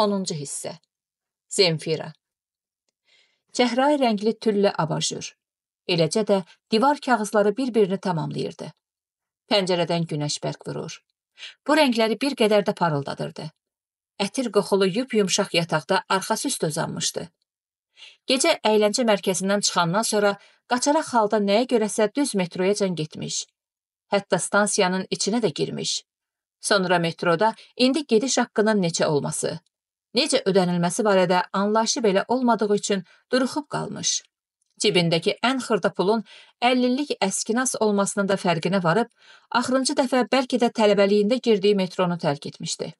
10-cu hissə. Zemfira. Cəhrai rəngli tüllə abajur. Eləcə də divar kağızları bir-birini tamamlayırdı. Pəncərədən günəş bərq vurur. Bu rəngləri bir qədər də parıldadırdı. Ətir qoxulu yup-yumşaq yataqda arxası üstə uzanmışdı. Gecə əyləncə mərkəzindən çıxandan sonra qaçaraq halda nəyə görəsə düz metroyacan getmiş. Hətta stansiyanın içinə də girmiş. Sonra metroda indi gediş haqqının neçə olması, necə ödənilməsi barədə anlayışı belə olmadığı üçün duruxub qalmış. Cibindəki ən xırda pulun 50-lik əskinas olmasının da fərqinə varıb, axırıncı dəfə bəlkə də tələbəliyində girdiyi metronu tərk etmişdi.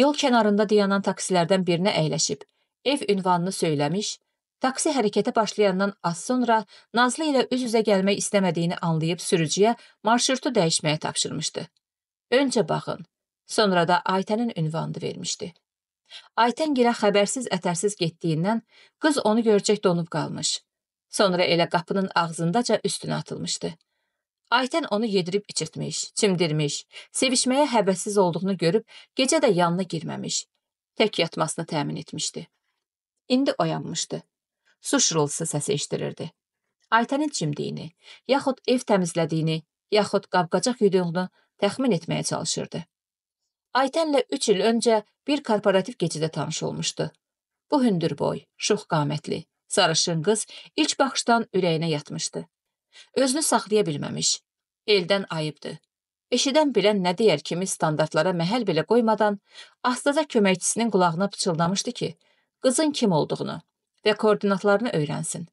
Yol kənarında dayanan taksilərdən birinə əyləşib, ev ünvanını söyləmiş, taksi hərəkətə başlayandan az sonra Nazlı ilə üz-üzə gəlmək istəmədiyini anlayıb sürücüyə marşrutu dəyişməyə tapşırmışdı. Öncə baxın, sonra da Aytənin ünvanını vermişdi. Aytən gilə xəbərsiz ətərsiz getdiyindən qız onu görəcək donub qalmış. Sonra elə qapının ağzındaca üstünə atılmışdı. Aytən onu yedirib içirtmiş, çimdirmiş, sevişməyə həbəssiz olduğunu görüb gecə də yanına girməmiş, tək yatmasını təmin etmişdi. İndi oyanmışdı. Su şırıltısı səsi eşdirirdi. Aytənin çimdiyini, yaxud ev təmizlədiyini, yaxud qab-qacaq yuduğunu təxmin etməyə çalışırdı. Aytənlə üç il öncə bir korporativ gecədə tanış olmuşdu. Bu hündürboy, şux qamətli, sarışın qız ilk baxışdan ürəyinə yatmışdı. Özünü saxlaya bilməmiş, eldən ayıbdı. Eşidən bilən nə deyər kimi standartlara məhəl belə qoymadan astaca köməkçisinin qulağına pıçıldamışdı ki, qızın kim olduğunu və koordinatlarını öyrənsin.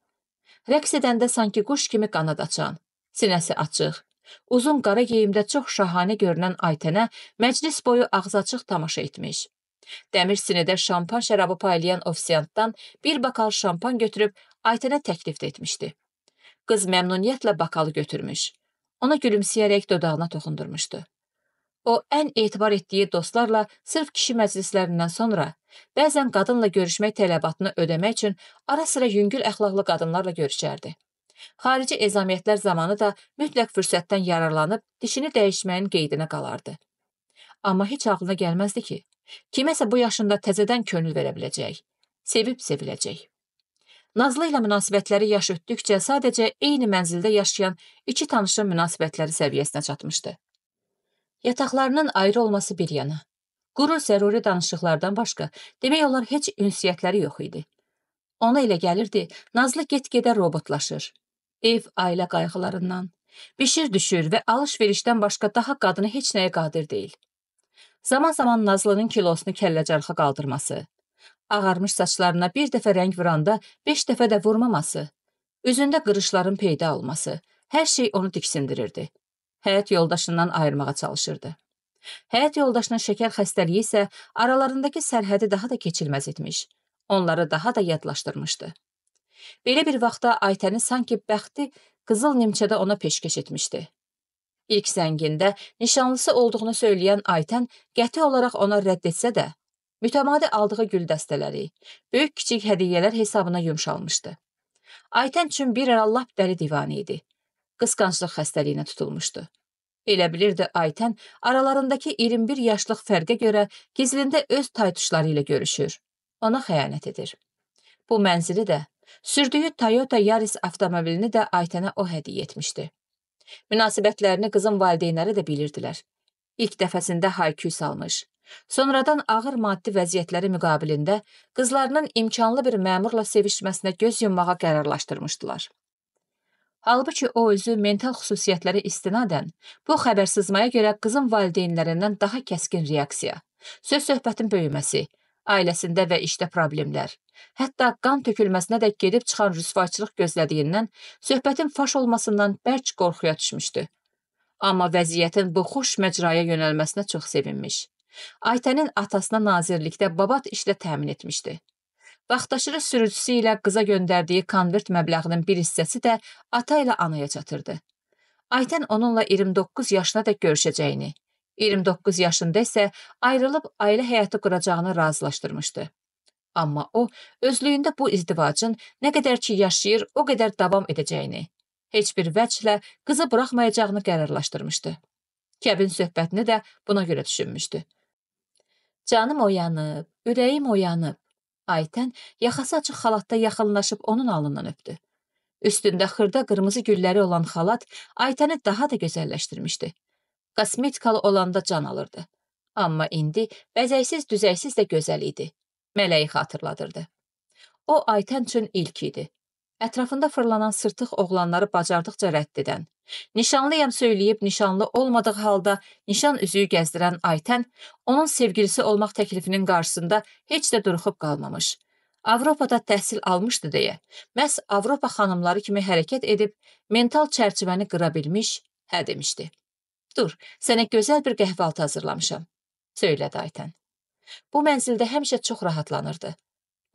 Rəqs edəndə sanki quş kimi qanad açan, sinəsi açıq, uzun qara geyimdə çox şahanə görünən Aytənə məclis boyu ağzı açıq tamaşa etmiş. Dəmir sinədə şampan şərabı paylayan ofisiantdan bir bakal şampan götürüb Aytənə təklif etmişdi. Qız məmnuniyyətlə bakalı götürmüş. Ona gülümsəyərək dodağına toxundurmuşdu. O, ən etibar etdiyi dostlarla sırf kişi məclislərindən sonra bəzən qadınla görüşmək tələbatını ödəmək üçün ara-sıra yüngül əxlaqlı qadınlarla görüşərdi. Xarici ezamiyyətlər zamanı da mütləq fürsətdən yararlanıb dişini dəyişməyin qeydinə qalardı. Amma heç ağlına gəlməzdi ki, kiməsə bu yaşında təzədən könül verə biləcək, sevib seviləcək. Nazlı ilə münasibətləri yaş ötdükcə sadəcə eyni mənzildə yaşayan iki tanışın münasibətləri səviyyəsinə çatmışdı. Yataqlarının ayrı olması bir yana. Qurur zəruri danışıqlardan başqa demək olar heç ünsiyyətləri yox idi. Ona elə gəlirdi, Nazlı get-gedə robotlaşır ev, ailə qayğılarından. Bişir düşür və alış-verişdən başqa daha qadını heç nəyə qadir deyil. Zaman-zaman Nazlının kilosunu kəlləcarxa qaldırması, ağarmış saçlarına bir dəfə rəng vuranda beş dəfə də vurmaması, üzündə qırışların peyda olması, hər şey onu diksindirirdi. Həyat yoldaşından ayırmağa çalışırdı. Həyat yoldaşının şəkər xəstəliyi isə aralarındakı sərhədi daha da keçilməz etmiş, onları daha da yadlaşdırmışdı. Belə bir vaxtda Aytəni sanki bəxti qızıl nimçədə ona peşkeş etmişdi. İlk zəngində nişanlısı olduğunu söyləyən Aytən qəti olaraq ona rədd etsə də, mütəmadi aldığı gül dəstələri, böyük-kiçik hədiyyələr hesabına yumşalmışdı. Aytən üçün bir ara lap dəli divanı idi. Qısqanclıq xəstəliyinə tutulmuşdu. Elə bilirdi Aytən aralarındakı 21 yaşlıq fərqə görə gizlində öz taytuşları ilə görüşür, ona xəyanət edir. Bu mənzili də Sürdüyü Toyota Yaris avtomobilini də Aytənə o hədiyyə etmişdi. Münasibətlərini qızın valideynləri də bilirdilər. İlk dəfəsində hayküy salmış. Sonradan ağır maddi vəziyyətləri müqabilində qızlarının imkanlı bir məmurla sevişməsinə göz yummağa qərarlaşdırmışdılar. Halbuki o özü mental xüsusiyyətlərə istinadən bu xəbərsizmaya görə qızın valideynlərindən daha kəskin reaksiya, söz-söhbətin böyüməsi, ailəsində və işdə problemlər, hətta qan tökülməsinə də gedib çıxan rüsvayçılıq gözlədiyindən söhbətin faş olmasından bərk qorxuya düşmüşdü. Amma vəziyyətin bu xoş məcraya yönəlməsinə çox sevinmiş. Aytənin atasına nazirlikdə babat işlə təmin etmişdi. Vaxtaşırı sürücüsü ilə qıza göndərdiyi konvert məbləğinin bir hissəsi də ata ilə anaya çatırdı. Aytən onunla 29 yaşına da görüşəcəyini, 29 yaşında isə ayrılıb ailə həyatı quracağını razılaşdırmışdı. Amma o, özlüyündə bu izdivacın nə qədər ki yaşayır, o qədər davam edəcəyini, heç bir vəçlə qızı buraxmayacağını qərarlaşdırmışdı. Kəbin söhbətini də buna görə düşünmüşdü. Canım oyanıb, ürəyim oyanıb. Aytən yaxası açıq xalatda yaxınlaşıb onun alından öpdü. Üstündə xırda qırmızı gülləri olan xalat Aytəni daha da gözəlləşdirmişdi kosmetikalı olanda can alırdı. Amma indi bəzəksiz düzəksiz də gözəl idi. Mələyi xatırladırdı. O Aytən üçün ilk idi. Ətrafında fırlanan sırtıq oğlanları bacardıqca rədd edən, nişanlıyam söyləyib nişanlı olmadığı halda nişan üzüyü gəzdirən Aytən, onun sevgilisi olmaq təklifinin qarşısında heç də duruxub qalmamış. Avropada təhsil almışdı deyə, məhz Avropa xanımları kimi hərəkət edib, mental çərçivəni qıra bilmiş, hə demişdi. Dur, sənə gözəl bir qəhvaltı hazırlamışam, söylədi Aytən. Bu mənzildə həmişə çox rahatlanırdı.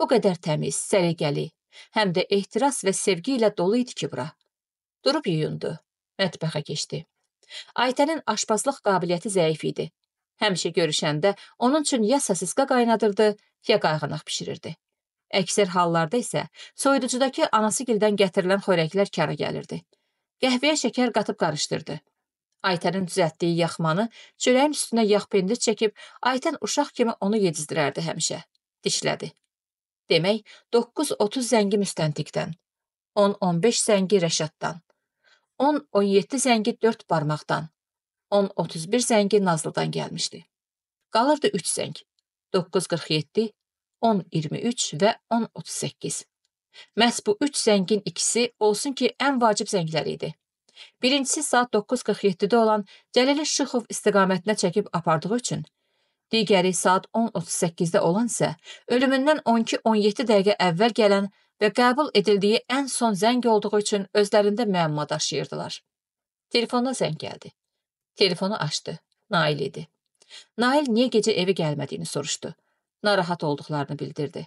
O qədər təmiz, səliqəli, həm də ehtiras və sevgi ilə dolu idi ki bura. Durub yuyundu, mətbəxə keçdi. Aytənin aşpazlıq qabiliyyəti zəif idi. Həmişə görüşəndə onun üçün ya sasiska qaynadırdı, ya qayğanaq bişirirdi. Əksər hallarda isə soyuducudakı anası gildən gətirilən xörəklər kara gəlirdi. Qəhvəyə şəkər qatıb qarışdırdı. Aytənin düzəltdiyi yaxmanı çörəyin üstünə yağ pendir çəkib, Aytən uşaq kimi onu yedizdirərdi həmişə. Dişlədi. Demək, 9-30 zəngi müstəntiqdən, 10-15 zəngi Rəşaddan, 10-17 zəngi 4 barmaqdan, 10-31 zəngi Nazlıdan gəlmişdi. Qalırdı 3 zəng, 9-47, 10-23 və 10-38. Məhz bu üç zəngin ikisi olsun ki, ən vacib zəngləri idi. Birincisi saat 9.47-də olan Cəlili Şıxov istiqamətinə çəkib apardığı üçün, digəri saat 10.38-də olan isə ölümündən 12-17 dəqiqə əvvəl gələn və qəbul edildiyi ən son zəng olduğu üçün özlərində müəmma daşıyırdılar. Telefonda zəng gəldi. Telefonu açdı. Nail idi. Nail niyə gecə evi gəlmədiyini soruşdu. Narahat olduqlarını bildirdi.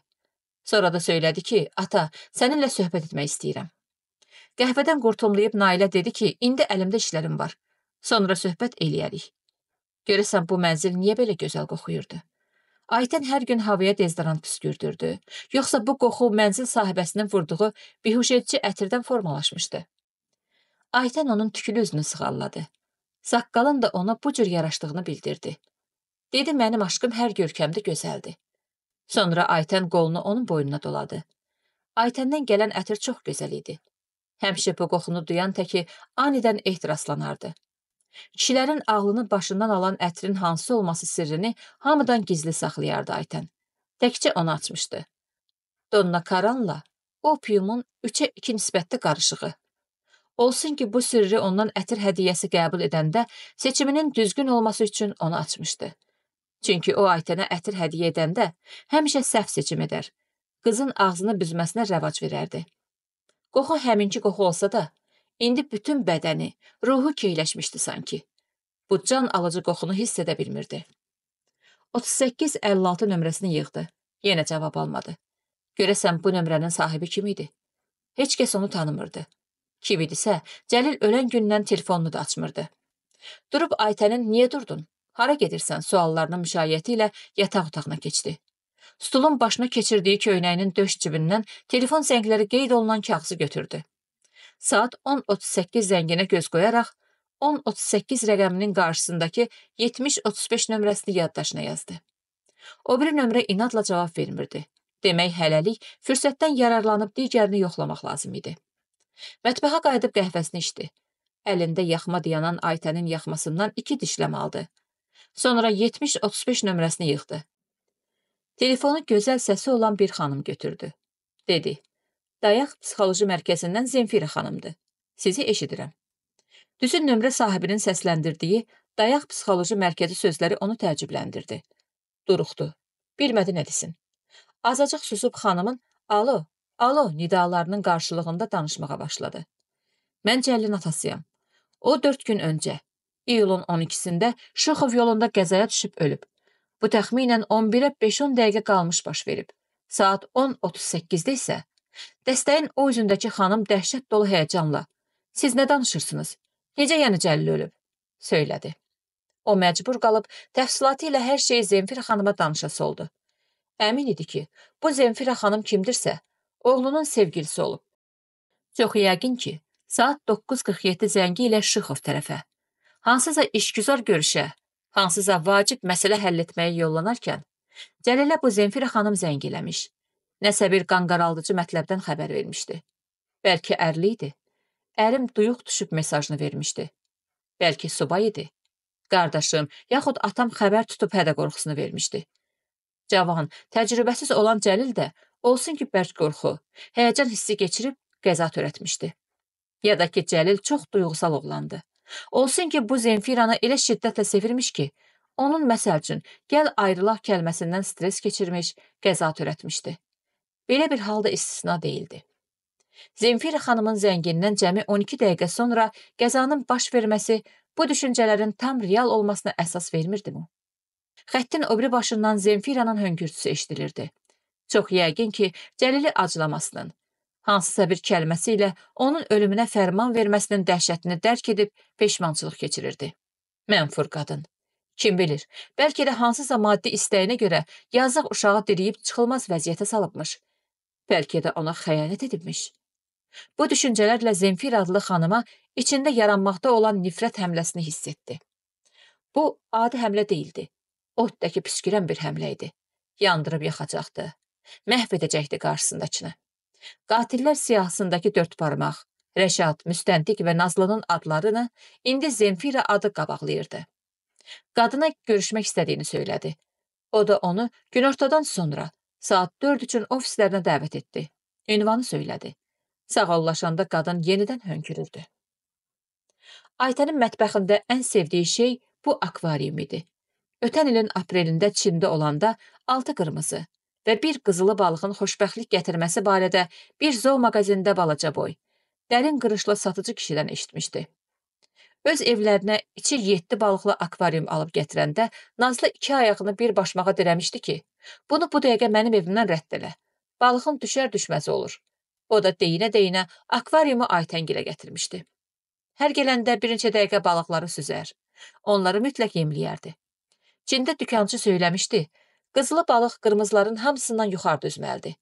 Sonra da söylədi ki, ata, səninlə söhbət etmək istəyirəm. Qəhvədən qurtumlayıb Nailə dedi ki, indi əlimdə işlərim var. Sonra söhbət eləyərik. Görəsən bu mənzil niyə belə gözəl qoxuyurdu? Aytən hər gün havaya dezodorant püskürdürdü. Yoxsa bu qoxu mənzil sahibəsinin vurduğu bihuş edici ətirdən formalaşmışdı. Aytən onun tükülü üzünü sığalladı. Saqqalın da ona bu cür yaraşdığını bildirdi. Dedi mənim aşkım hər görkəmdə gözəldi. Sonra Aytən qolunu onun boynuna doladı. Aytəndən gələn ətir çox gözəl idi. Həmişə bu qoxunu duyan təki anidən ehtiraslanardı. Kişilərin ağlını başından alan ətrin hansı olması sirrini hamıdan gizli saxlayardı Aytən. Təkcə onu açmışdı. Donna Karanla opiumun 3-ə 2 nisbətli qarışığı. Olsun ki, bu sirri ondan ətir hədiyyəsi qəbul edəndə seçiminin düzgün olması üçün onu açmışdı. Çünki o Aytənə ətir hədiyyə edəndə həmişə səhv seçim edər. Qızın ağzını büzməsinə rəvac verərdi. Qoxu həminki qoxu olsa da, indi bütün bədəni, ruhu keyləşmişdi sanki. Bu can alıcı qoxunu hiss edə bilmirdi. 38-56 nömrəsini yığdı. Yenə cavab almadı. Görəsən bu nömrənin sahibi kim idi? Heç kəs onu tanımırdı. Kim idisə, Cəlil ölən gündən telefonunu da açmırdı. Durub Aytənin niyə durdun, hara gedirsən suallarının müşayiəti ilə yataq otağına keçdi stulun başına keçirdiyi köynəyinin döş cibindən telefon zəngləri qeyd olunan kağızı götürdü. Saat 10.38 zənginə göz qoyaraq 10.38 rəqəminin qarşısındakı 70.35 nömrəsini yaddaşına yazdı. O biri nömrə inadla cavab vermirdi. Demək, hələlik fürsətdən yararlanıb digərini yoxlamaq lazım idi. Mətbəxə qayıdıb qəhvəsini içdi. Əlində yaxma dayanan Aytənin yaxmasından iki dişləm aldı. Sonra 70-35 nömrəsini yığdı. Telefonu gözəl səsi olan bir xanım götürdü. Dedi. Dayaq psixoloji mərkəzindən Zemfira xanımdır. Sizi eşidirəm. Düzün nömrə sahibinin səsləndirdiyi dayaq psixoloji mərkəzi sözləri onu təəccübləndirdi. Duruxdu. Bilmədi nə desin. Azacıq susub xanımın alo, alo nidalarının qarşılığında danışmağa başladı. Mən Cəllin atasıyam. O dörd gün öncə, iyulun 12-sində Şuxov yolunda qəzaya düşüb ölüb. Bu təxminən 11-ə 5-10 dəqiqə qalmış baş verib. Saat 10:38-də isə dəstəyin o üzündəki xanım dəhşət dolu həyəcanla "Siz nə danışırsınız? Necə yəni Cəlil ölüb?" söylədi. O məcbur qalıb təfsilatı ilə hər şeyi Zemfira xanıma danışası oldu. Əmin idi ki, bu Zemfira xanım kimdirsə, oğlunun sevgilisi olub. Çox yəqin ki, saat 9:47 zəngi ilə Şıxov tərəfə, hansısa işgüzar görüşə hansısa vacib məsələ həll etməyə yollanarkən Cəlilə bu Zenfira xanım zəng eləmiş. Nəsə bir qanqaraldıcı mətləbdən xəbər vermişdi. Bəlkə ərli idi. Ərim duyuq düşüb mesajını vermişdi. Bəlkə subay idi. Qardaşım, yaxud atam xəbər tutub hədə qorxusunu vermişdi. Cavan, təcrübəsiz olan Cəlil də olsun ki, bərk qorxu, həyəcan hissi keçirib qəza törətmişdi. Ya da ki, Cəlil çox duyğusal oğlandı. Olsun ki, bu Zenfiranı elə şiddətlə sevirmiş ki, onun məsəl üçün gəl ayrılaq kəlməsindən stres keçirmiş, qəza törətmişdi. Belə bir halda istisna deyildi. Zenfira xanımın zəngindən cəmi 12 dəqiqə sonra qəzanın baş verməsi bu düşüncələrin tam real olmasına əsas vermirdi mi? Xəttin öbürü başından Zenfiranın höngürtüsü eşidilirdi. Çox yəqin ki, Cəlili aclamasının, hansısa bir kəlməsi ilə onun ölümünə fərman verməsinin dəhşətini dərk edib peşmançılıq keçirirdi. Mənfur qadın. Kim bilir, bəlkə də hansısa maddi istəyinə görə yazıq uşağı diriyib çıxılmaz vəziyyətə salıbmış. Bəlkə də ona xəyanət edibmiş. Bu düşüncələrlə Zemfir adlı xanıma içində yaranmaqda olan nifrət həmləsini hiss etdi. Bu, adi həmlə deyildi. Oddakı püskürən bir həmlə idi. Yandırıb yaxacaqdı. Məhv edəcəkdi qarşısındakını. Qatillər siyahısındakı dördbarmaq, Rəşad, Müstəntiq və Nazlının adlarını indi Zemfira adı qabaqlayırdı. Qadına görüşmək istədiyini söylədi. O da onu günortadan sonra saat 4 üçün ofislərinə dəvət etdi. Ünvanı söylədi. Sağollaşanda qadın yenidən hönkürürdü. Aytənin mətbəxində ən sevdiyi şey bu akvarium idi. Ötən ilin aprelində Çində olanda altı qırmızı, və bir qızılı balığın xoşbəxtlik gətirməsi barədə bir zoo maqazində balaca boy, dərin qırışlı satıcı kişidən eşitmişdi. Öz evlərinə içi yeddi balıqlı akvarium alıb gətirəndə Nazlı iki ayağını bir başmağa dirəmişdi ki, bunu bu dəqiqə mənim evimdən rədd elə. Balığın düşər-düşməz olur. O da deyinə-deyinə akvariumu Aytəngilə gətirmişdi. Hər gələndə bir neçə dəqiqə balıqları süzər. Onları mütləq yemləyərdi. Çində dükançı söyləmişdi, qızılı balıq qırmızıların hamısından yuxarı üzməlidir.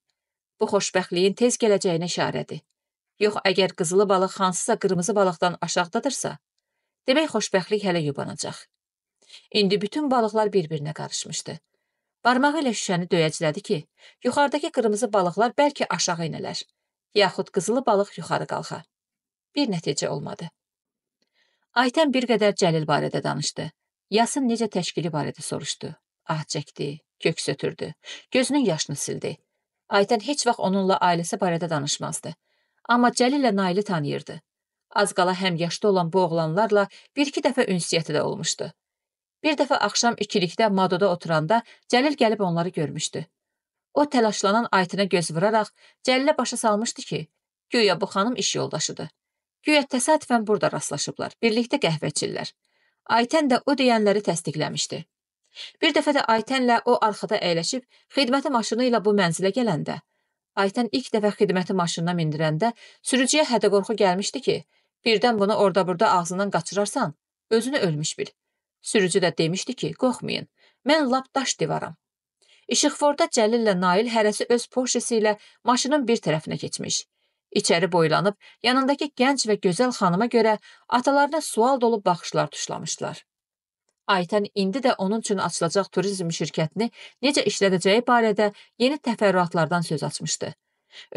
Bu xoşbəxtliyin tez gələcəyinə işarədir. Yox, əgər qızılı balıq hansısa qırmızı balıqdan aşağıdadırsa, demək xoşbəxtlik hələ yubanacaq. İndi bütün balıqlar bir-birinə qarışmışdı. Barmağı ilə şüşəni döyəclədi ki, yuxarıdakı qırmızı balıqlar bəlkə aşağı inələr, yaxud qızılı balıq yuxarı qalxa. Bir nəticə olmadı. Aytən bir qədər Cəlil barədə danışdı. Yasın necə təşkili barədə soruşdu. Ah çəkdi, Köks ötürdü. Gözünün yaşını sildi. Aytən heç vaxt onunla ailəsi barədə danışmazdı. Amma Cəlillə Naili tanıyırdı. Az qala həm yaşda olan bu oğlanlarla bir-iki dəfə ünsiyyəti də olmuşdu. Bir dəfə axşam ikilikdə Madoda oturanda Cəlil gəlib onları görmüşdü. O təlaşlanan Aytənə göz vuraraq Cəlilə başa salmışdı ki, güya bu xanım iş yoldaşıdır. Güya təsadüfən burada rastlaşıblar, birlikdə qəhvə içirlər. Aytən də o deyənləri təsdiqləmişdi. Bir dəfə də Aytənlə o arxada əyləşib xidməti maşını ilə bu mənzilə gələndə, Aytən ilk dəfə xidməti maşınına mindirəndə sürücüyə hədəqorxu gəlmişdi ki, birdən bunu orada-burada ağzından qaçırarsan, özünü ölmüş bil. Sürücü də demişdi ki, qorxmayın, mən lap daş divaram. İşıqforda Cəlillə Nail hərəsi öz poşesi ilə maşının bir tərəfinə keçmiş. İçəri boylanıb, yanındakı gənc və gözəl xanıma görə atalarına sual dolu baxışlar tuşlamışdılar. Aytən indi də onun üçün açılacaq turizm şirkətini necə işlədəcəyi barədə yeni təfərrüatlardan söz açmışdı.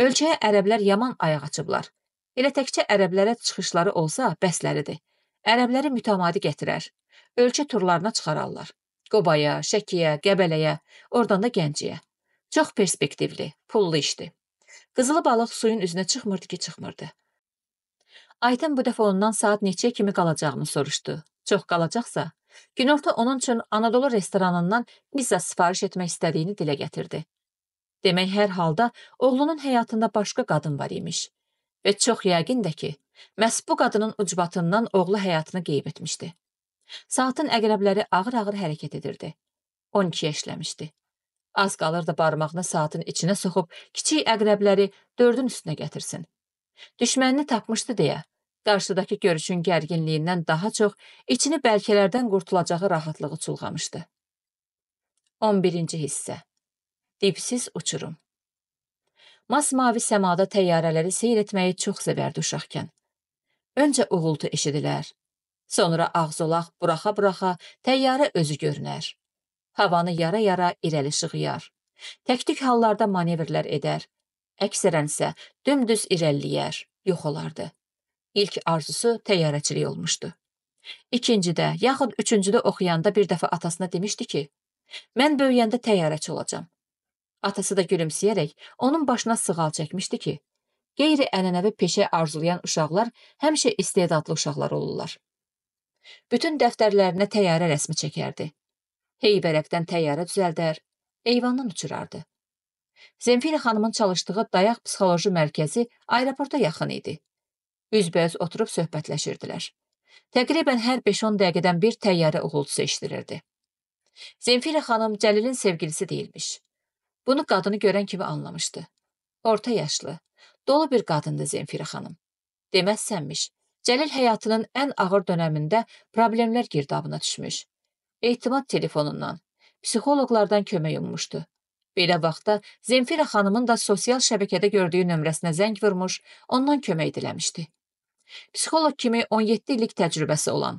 Ölkəyə ərəblər yaman ayaq açıblar. Elə təkcə ərəblərə çıxışları olsa bəsləridir. Ərəbləri mütəmadi gətirər. Ölkə turlarına çıxararlar. Qobaya, Şəkiyə, Qəbələyə, oradan da Gəncəyə. Çox perspektivli, pullu işdi. Qızılı balıq suyun üzünə çıxmırdı ki, çıxmırdı. Aytən bu dəfə ondan saat neçəyə kimi qalacağını soruşdu. Çox qalacaqsa, Günorta onun üçün Anadolu restoranından pizza sifariş etmək istədiyini dilə gətirdi. Demək hər halda oğlunun həyatında başqa qadın var imiş və çox yəqin də ki, məhz bu qadının ucbatından oğlu həyatını qeyb etmişdi. Saatın əqrəbləri ağır-ağır hərəkət edirdi. 12 işləmişdi. Az qalırdı barmağını saatın içinə soxub kiçik əqrəbləri dördün üstünə gətirsin. Düşmənini tapmışdı deyə qarşıdakı görüşün gərginliyindən daha çox içini bəlkələrdən qurtulacağı rahatlığı çulğamışdı. 11-ci hissə Dipsiz uçurum Masmavi səmada təyyarələri seyr etməyi çox sevərdi uşaqkən. Öncə uğultu eşidilər, sonra ağzolaq buraxa-buraxa təyyarə özü görünər. Havanı yara-yara irəli şığıyar. Təktik hallarda manevrlər edər, əksərən isə dümdüz irəliləyər, yox olardı. İlk arzusu təyyarəçilik olmuşdu. İkincidə, yaxud üçüncüdə oxuyanda bir dəfə atasına demişdi ki, mən böyüyəndə təyyarəçi olacam. Atası da gülümsəyərək onun başına sığal çəkmişdi ki, qeyri-ənənəvi peşə arzulayan uşaqlar həmişə istedadlı uşaqlar olurlar. Bütün dəftərlərinə təyyarə rəsmi çəkərdi. Heybərəkdən təyyarə düzəldər, eyvandan uçurardı. Zemfira xanımın çalışdığı dayaq psixoloji mərkəzi aeroporta yaxın idi. Üzbəüz oturub söhbətləşirdilər. Təqribən hər 5-10 dəqiqədən bir təyyarə uğultusu eşidilirdi. Zemfira xanım Cəlilin sevgilisi değilmiş. Bunu qadını görən kimi anlamışdı. Orta yaşlı, dolu bir qadındı Zemfira xanım. Deməzsənmiş, Cəlil həyatının ən ağır dönəmində problemlər girdabına düşmüş. Eytimad telefonundan, psixoloqlardan kömək ummuşdu. Belə vaxtda Zemfira xanımın da sosial şəbəkədə gördüyü nömrəsinə zəng vurmuş, ondan kömək diləmişdi. Psixoloq kimi 17 illik təcrübəsi olan,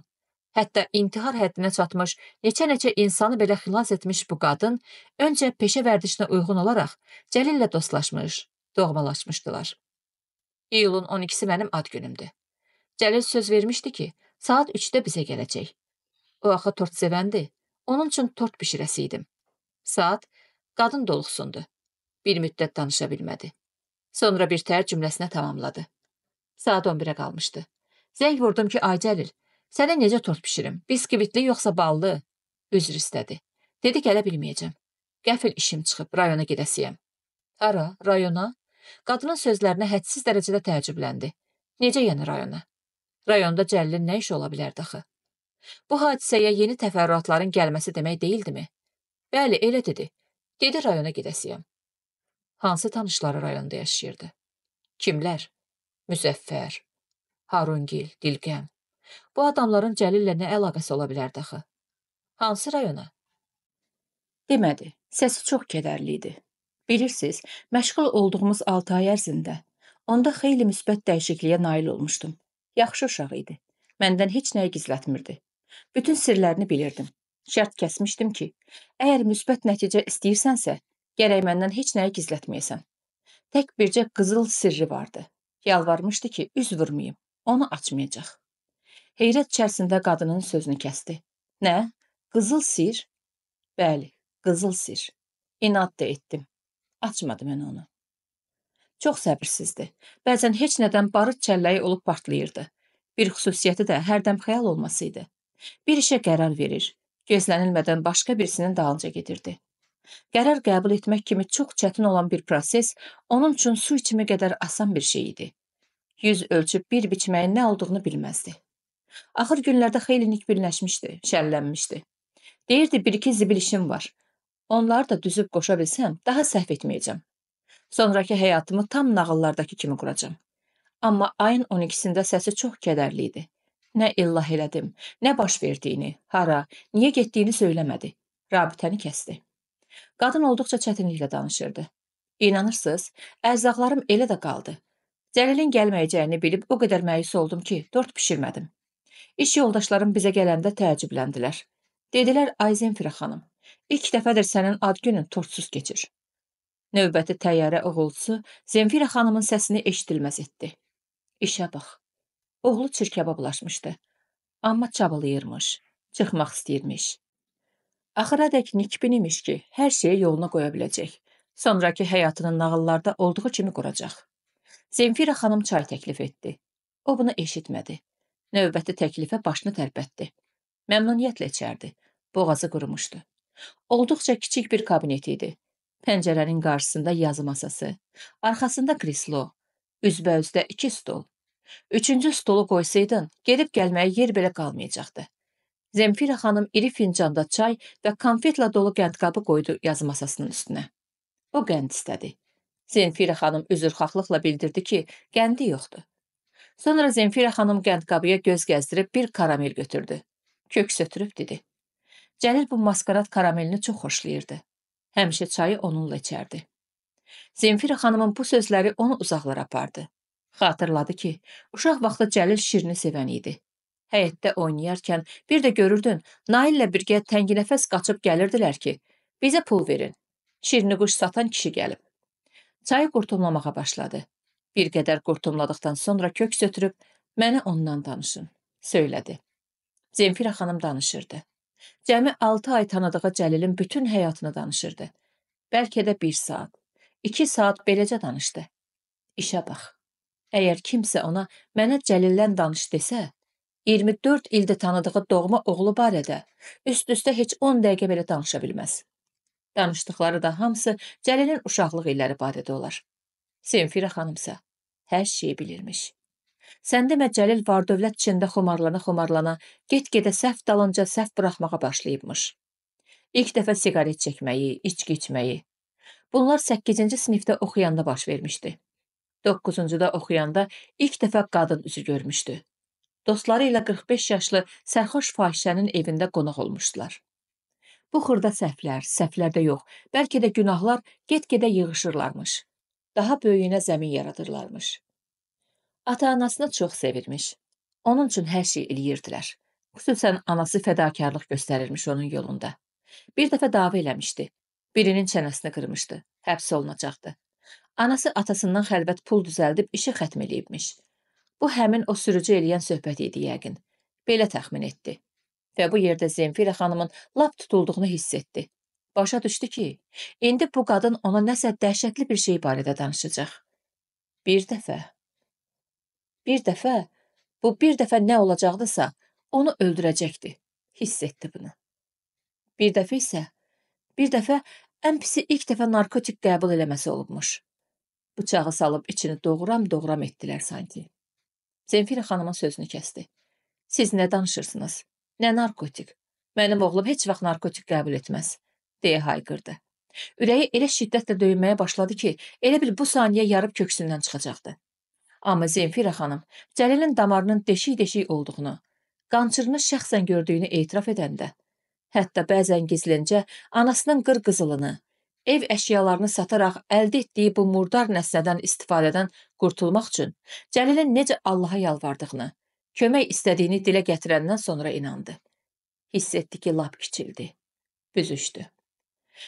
hətta intihar həddinə çatmış neçə-neçə insanı belə xilas etmiş bu qadın öncə peşə vərdişinə uyğun olaraq Cəlillə dostlaşmış, doğmalaşmışdılar. İyulun 12-si mənim ad günümdür. Cəlil söz vermişdi ki, saat 3-də bizə gələcək. O axı tort sevəndi, onun üçün tort bişirəsi idim. Saat qadın doluxsundu. Bir müddət danışa bilmədi. Sonra bir tər cümləsini tamamladı. Saat 11-ə qalmışdı. Zəng vurdum ki, ay Cəlil, sənə necə tort bişirim? Biskvitli yoxsa ballı? Üzr istədi. Dedi gələ bilməyəcəm. Qəfil işim çıxıb, rayona gedəsiyəm. Hara, rayona? Qadının sözlərinə hədsiz dərəcədə təəccübləndi. Necə yəni rayona? Rayonda Cəlilin nə işi ola bilərdi axı? Bu hadisəyə yeni təfərrüatların gəlməsi demək deyildimi? Bəli, elə dedi. Dedi rayona gedəsiyəm. Hansı tanışları rayonda yaşayırdı? Kimlər? Müzəffər, Harungil, Dilqəm. Bu adamların Cəlillə nə əlaqəsi ola bilərdi axı? Hansı rayona? Demədi, səsi çox kədərli idi. Bilirsiniz, məşğul olduğumuz 6 ay ərzində onda xeyli müsbət dəyişikliyə nail olmuşdum. Yaxşı uşaq idi. Məndən heç nəyi gizlətmirdi. Bütün sirlərini bilirdim. Şərt kəsmişdim ki, əgər müsbət nəticə istəyirsənsə, gərək məndən heç nəyi gizlətməyəsən. Tək bircə qızıl sirri vardı. Yalvarmışdı ki, üz vurmayım, onu açmayacaq. Heyrət içərisində qadının sözünü kəsdi. Nə? Qızıl sir? Bəli, qızıl sir. İnad da etdim. Açmadı mən onu. Çox səbirsizdi. Bəzən heç nədən barıt çəlləyi olub partlayırdı. Bir xüsusiyyəti də hərdəm xəyal olması idi. Bir işə qərar verir, gözlənilmədən başqa birisinin dalınca gedirdi qərar qəbul etmək kimi çox çətin olan bir proses onun üçün su içimi qədər asan bir şey idi. Yüz ölçüb bir biçməyin nə olduğunu bilməzdi. Axır günlərdə xeyli nikbirləşmişdi, şərlənmişdi. Deyirdi, bir-iki zibil işim var. Onları da düzüb qoşa bilsəm, daha səhv etməyəcəm. Sonrakı həyatımı tam nağıllardakı kimi quracam. Amma ayın 12-sində səsi çox kədərli idi. Nə illah elədim, nə baş verdiyini, hara, niyə getdiyini söyləmədi. Rabitəni kəsdi. Qadın olduqca çətinliklə danışırdı. İnanırsınız, ərzaqlarım elə də qaldı. Cəlilin gəlməyəcəyini bilib o qədər məyus oldum ki, dörd bişirmədim. İş yoldaşlarım bizə gələndə təəccübləndilər. Dedilər, Ayzenfirə xanım, ilk dəfədir sənin ad günün tortsuz keçir. Növbəti təyyarə oğulcusu Zemfirə xanımın səsini eşidilməz etdi. İşə bax. Oğlu çirkəbə bulaşmışdı. Amma çabalayırmış, çıxmaq istəyirmiş. Axıradək nikbin imiş ki, hər şeyi yoluna qoya biləcək. Sonrakı həyatını nağıllarda olduğu kimi quracaq. Zemfira xanım çay təklif etdi. O bunu eşitmədi. Növbəti təklifə başını tərpətdi. Məmnuniyyətlə içərdi. Boğazı qurumuşdu. Olduqca kiçik bir kabinet idi. Pəncərənin qarşısında yazı masası, arxasında kreslo, üzbəüzdə iki stol. Üçüncü stolu qoysaydın, gedib gəlməyə yer belə qalmayacaqdı. Zemfira xanım iri fincanda çay və konfetlə dolu qəndqabı qoydu yazı masasının üstünə. O qənd istədi. Zemfira xanım üzrxahlıqla bildirdi ki, qəndi yoxdur. Sonra Zemfira xanım qəndqabıya göz gəzdirib bir karamel götürdü. Kök sötürüb dedi. Cəlil bu maskarat karamelini çox xoşlayırdı. Həmişə çayı onunla içərdi. Zemfira xanımın bu sözləri onu uzaqlara apardı. Xatırladı ki, uşaq vaxtı Cəlil şirini sevən idi. Həyətdə oynayarkən bir də görürdün, Naillə birgə tənginəfəs qaçıb gəlirdilər ki, bizə pul verin. Şirini quş satan kişi gəlib. Çayı qurtumlamağa başladı. Bir qədər qurtumladıqdan sonra kök sötürüb, mənə ondan danışın, söylədi. Zemfira xanım danışırdı. Cəmi 6 ay tanıdığı Cəlilin bütün həyatını danışırdı. Bəlkə də 1 saat, 2 saat beləcə danışdı. İşə bax. Əgər kimsə ona mənə Cəlildən danış desə, 24 ildə tanıdığı doğma oğlu barədə üst-üstə heç 10 dəqiqə belə danışa bilməz. Danışdıqları da hamısı Cəlilin uşaqlıq illəri barədə olar. Senfira xanımsa hər şeyi bilirmiş. Sən demə Cəlil var dövlət içində xumarlana-xumarlana, get-gedə səhv dalınca səhv buraxmağa başlayıbmış. İlk dəfə siqaret çəkməyi, içki içməyi. Bunlar 8-ci sinifdə oxuyanda baş vermişdi. 9-cu da oxuyanda ilk dəfə qadın üzü görmüşdü dostları ilə 45 yaşlı sərxoş fahişənin evində qonaq olmuşdular. Bu xırda səhvlər, səhvlərdə yox, bəlkə də günahlar get-gedə yığışırlarmış. Daha böyüyünə zəmin yaradırlarmış. Ata-anasını çox sevirmiş. Onun üçün hər şey eləyirdilər. Xüsusən anası fədakarlıq göstərirmiş onun yolunda. Bir dəfə dava eləmişdi. Birinin çənəsini qırmışdı. Həbs olunacaqdı. Anası atasından xəlvət pul düzəldib işi xətm eləyibmiş. Bu həmin o sürücü eləyən söhbət idi yəqin. Belə təxmin etdi. Və bu yerdə Zemfira xanımın lap tutulduğunu hiss etdi. Başa düşdü ki, indi bu qadın ona nəsə dəhşətli bir şey barədə danışacaq. Bir dəfə. Bir dəfə, bu bir dəfə nə olacaqdısa, onu öldürəcəkdi. Hiss etdi bunu. Bir dəfə isə, bir dəfə ən pisi ilk dəfə narkotik qəbul eləməsi olubmuş. Bıçağı salıb içini doğram-doğram etdilər sanki. Zenfira xanımın sözünü kəsdi. Siz nə danışırsınız? Nə narkotik? Mənim oğlum heç vaxt narkotik qəbul etməz, deyə hayqırdı. Ürəyi elə şiddətlə döyünməyə başladı ki, elə bil bu saniyə yarıb köksündən çıxacaqdı. Amma Zenfira xanım Cəlilin damarının deşik-deşik olduğunu, qançırını şəxsən gördüyünü etiraf edəndə, hətta bəzən gizlincə anasının qır qızılını, ev əşyalarını sataraq əldə etdiyi bu murdar nəsnədən istifadədən qurtulmaq üçün Cəlilə necə Allaha yalvardığını, kömək istədiyini dilə gətirəndən sonra inandı. Hiss etdi ki, lap kiçildi, büzüşdü.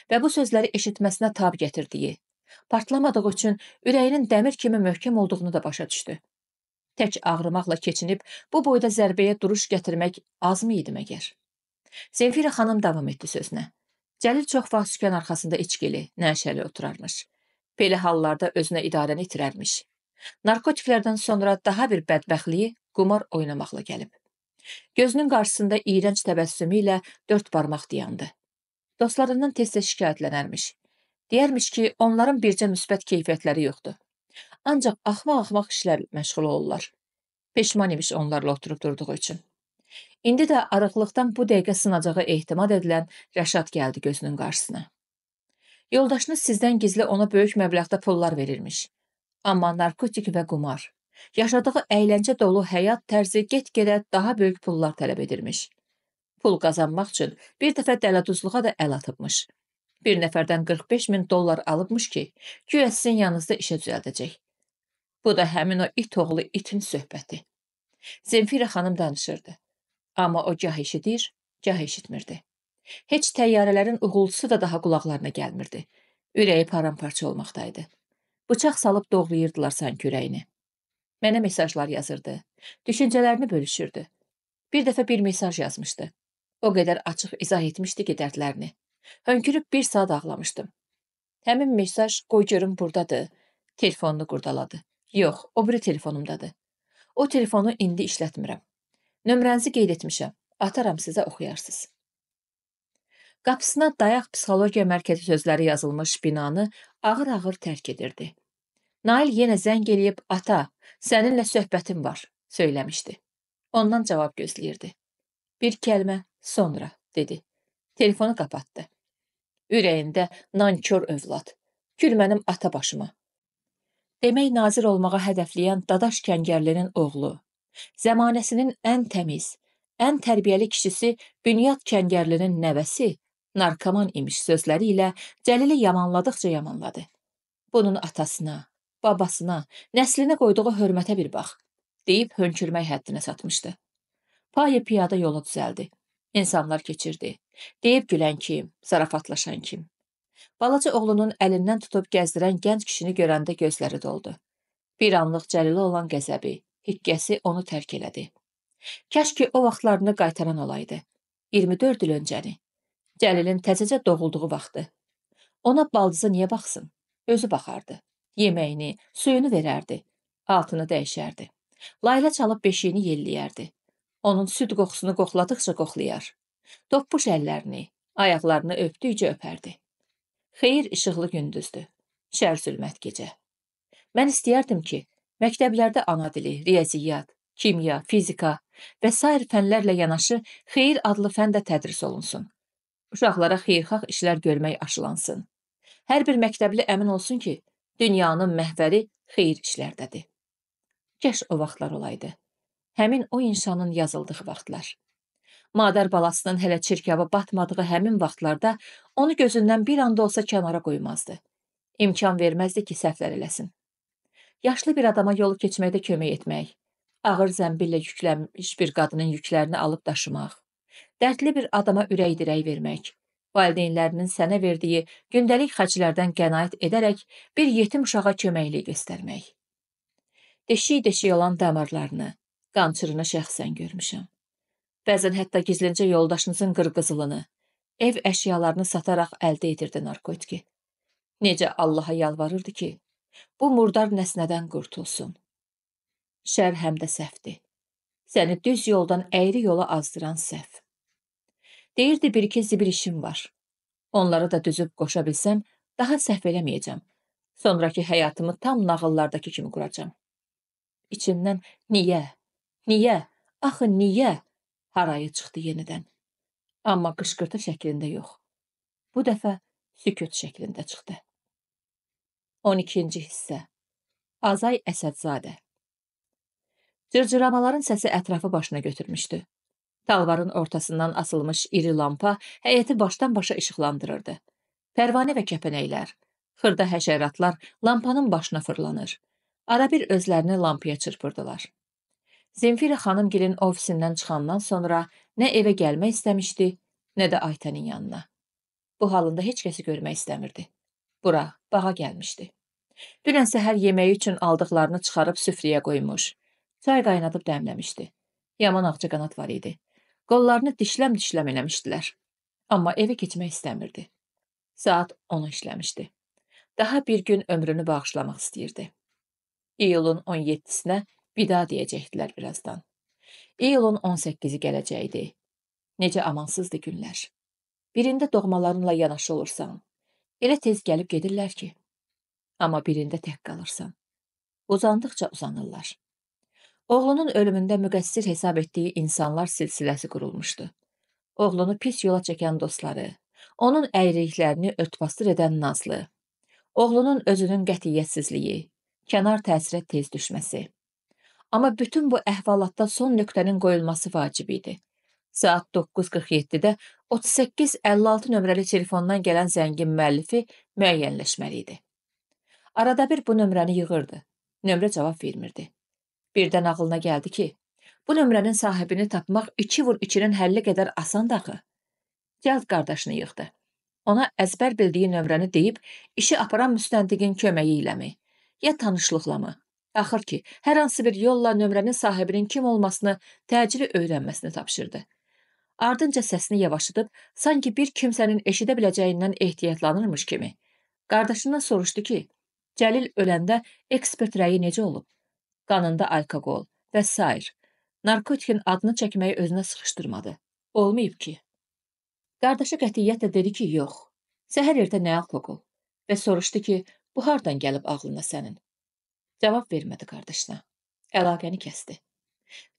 Və bu sözləri eşitməsinə tab gətirdiyi, partlamadığı üçün ürəyinin dəmir kimi möhkəm olduğunu da başa düşdü. Tək ağrımaqla keçinib bu boyda zərbəyə duruş gətirmək azmı idi məgər? Zemfira xanım davam etdi sözünə. Cəlil çox vaxt sükan arxasında içkili, nəşəli oturarmış. Belə hallarda özünə idarəni itirərmiş. Narkotiklərdən sonra daha bir bədbəxtliyi qumar oynamaqla gəlib. Gözünün qarşısında iyrənc təbəssümü ilə dörd barmaq dayandı. Dostlarından tez-tez şikayətlənərmiş. Deyərmiş ki, onların bircə müsbət keyfiyyətləri yoxdur. Ancaq axmaq-axmaq işlər məşğul olurlar. Peşman imiş onlarla oturub durduğu üçün. İndi də arıqlıqdan bu dəqiqə sınacağı ehtimad edilən Rəşad gəldi gözünün qarşısına. Yoldaşınız sizdən gizli ona böyük məbləğdə pullar verirmiş. Amma narkotik və qumar, yaşadığı əyləncə dolu həyat tərzi get-gedə daha böyük pullar tələb edirmiş. Pul qazanmaq üçün bir dəfə dələduzluğa da əl atıbmış. Bir nəfərdən 45 min dollar alıbmış ki, güya sizin yanınızda işə düzəldəcək. Bu da həmin o it oğlu itin söhbəti. Zemfira xanım danışırdı. Amma o gah eşidir, gah eşitmirdi. Heç təyyarələrin uğultusu da daha qulaqlarına gəlmirdi. Ürəyi paramparça olmaqdaydı. Bıçaq salıb doğrayırdılar sanki ürəyini. Mənə mesajlar yazırdı. Düşüncələrini bölüşürdü. Bir dəfə bir mesaj yazmışdı. O qədər açıq izah etmişdi ki, dərdlərini. Hönkürüb bir saat ağlamışdım. Həmin mesaj qoy görüm burdadır. Telefonunu qurdaladı. Yox, o biri telefonumdadır. O telefonu indi işlətmirəm. Nömrənizi qeyd etmişəm. Ataram sizə oxuyarsınız. Qapısına dayaq psixologiya mərkəzi sözləri yazılmış binanı ağır-ağır tərk edirdi. Nail yenə zəng eləyib, "Ata, səninlə söhbətim var," söyləmişdi. Ondan cavab gözləyirdi. Bir kəlmə sonra dedi. Telefonu qapatdı. Ürəyində nankor övlad. Gül mənim ata başıma. Demək nazir olmağa hədəfləyən Dadaş Kəngərlinin oğlu Zəmanəsinin ən təmiz, ən tərbiyəli kişisi Bünyad Kəngərlinin nəvəsi narkoman imiş sözləri ilə Cəlili yamanladıqca yamanladı. Bunun atasına, babasına, nəslinə qoyduğu hörmətə bir bax, deyib hönkürmək həddinə çatmışdı. Payi piyada yola düzəldi. İnsanlar keçirdi. Deyib gülən kim, zarafatlaşan kim. Balaca oğlunun əlindən tutub gəzdirən gənc kişini görəndə gözləri doldu. Bir anlıq Cəlilə olan qəzəbi, hikkəsi onu tərk elədi. Kəş ki, o vaxtlarını qaytaran olaydı. 24 il öncəni. Cəlilin təzəcə doğulduğu vaxtı. Ona baldızı niyə baxsın? Özü baxardı. Yeməyini, suyunu verərdi. Altını dəyişərdi. Layla çalıb beşiyini yelləyərdi. Onun süd qoxusunu qoxladıqca qoxlayar. Toppuş əllərini, ayaqlarını öpdükcə öpərdi. Xeyir işıqlı gündüzdü. Şər zülmət gecə. Mən istəyərdim ki, Məktəblərdə ana dili, riyaziyyat, kimya, fizika və sair fənlərlə yanaşı xeyir adlı fəndə tədris olunsun. Uşaqlara xeyirxah işlər görmək aşılansın. Hər bir məktəbli əmin olsun ki, dünyanın məhvəri xeyir işlərdədir. Gəş o vaxtlar olaydı. Həmin o insanın yazıldığı vaxtlar. Madar balasının hələ çirkabı batmadığı həmin vaxtlarda onu gözündən bir anda olsa kənara qoymazdı. İmkan verməzdi ki, səhvlər eləsin yaşlı bir adama yolu keçməkdə kömək etmək, ağır zəmbillə yüklənmiş bir qadının yüklərini alıb daşımaq, dərdli bir adama ürək dirək vermək, valideynlərinin sənə verdiyi gündəlik xərclərdən qənaət edərək bir yetim uşağa köməklik göstərmək. Deşik-deşik olan damarlarını, qançırını şəxsən görmüşəm. Bəzən hətta gizlincə yoldaşınızın qırqızılını, ev əşyalarını sataraq əldə edirdi narkotiki. Necə Allaha yalvarırdı ki, Bu murdar nəsnədən qurtulsun. Şər həm də səhvdir. Səni düz yoldan əyri yola azdıran səhv. Deyirdi bir-iki zibil işim var. Onlara da düzüb qoşa bilsəm, daha səhv eləməyəcəm. Sonraki həyatımı tam nağıllardakı kimi quracam. İçimdən niyə, niyə, axı niyə harayı çıxdı yenidən. Amma qışqırtı şəklində yox. Bu dəfə sükut şəklində çıxdı. 12-ci hissə Azay Əsədzadə Cırcıramaların səsi ətrafı başına götürmüşdü. Talvarın ortasından asılmış iri lampa həyəti başdan-başa işıqlandırırdı. Pərvanə və kəpənəklər, xırda həşəratlar lampanın başına fırlanır. Ara bir özlərini lampaya çırpırdılar. Zemfira xanımgilin ofisindən çıxandan sonra nə evə gəlmək istəmişdi, nə də Aytənin yanına. Bu halında heç kəsi görmək istəmirdi bura, bağa gəlmişdi. Dünən səhər yeməyi üçün aldıqlarını çıxarıb süfrəyə qoymuş. Çay qaynadıb dəmləmişdi. Yaman ağca qanad var idi. Qollarını dişləm-dişləm eləmişdilər. Amma evə keçmək istəmirdi. Saat 10 işləmişdi. Daha bir gün ömrünü bağışlamaq istəyirdi. İyulun 17-sinə vida deyəcəkdilər birazdan. İyulun 18-i gələcəkdi. Necə amansızdı günlər. Birində doğmalarınla yanaşı olursan, Elə tez gəlib gedirlər ki. Amma birində tək qalırsan. Uzandıqca uzanırlar. Oğlunun ölümündə müqəssir hesab etdiyi insanlar silsiləsi qurulmuşdu. Oğlunu pis yola çəkən dostları, onun əyriliklərini örtbasdır edən Nazlı, oğlunun özünün qətiyyətsizliyi, kənar təsirə tez düşməsi. Amma bütün bu əhvalatda son nöqtənin qoyulması vacib idi. Saat 9:47-də 3856 nömrəli telefondan gələn zəngin müəllifi müəyyənləşməli idi. Arada bir bu nömrəni yığırdı. Nömrə cavab vermirdi. Birdən ağlına gəldi ki, bu nömrənin sahibini tapmaq 2 vur 2-nin həlli qədər asandır axı. Cəld qardaşını yığdı. Ona əzbər bildiyi nömrəni deyib, işi aparan müstəntiqin köməyi iləmi, ya tanışlıqlamı, Axır ki, hər hansı bir yolla nömrənin sahibinin kim olmasını, təcili öyrənməsini tapşırdı. Ardınca səsini yavaşıdıb, sanki bir kimsənin eşidə biləcəyindən ehtiyatlanırmış kimi. Qardaşından soruşdu ki, Cəlil öləndə ekspert rəyi necə olub? Qanında alkoqol və s. Narkotikin adını çəkməyi özünə sıxışdırmadı. Olmayıb ki. Qardaşı qətiyyətlə dedi ki, yox. Səhər ertə nə alkoqol? Və soruşdu ki, bu hardan gəlib ağlına sənin? Cavab vermədi qardaşına. Əlaqəni kəsdi.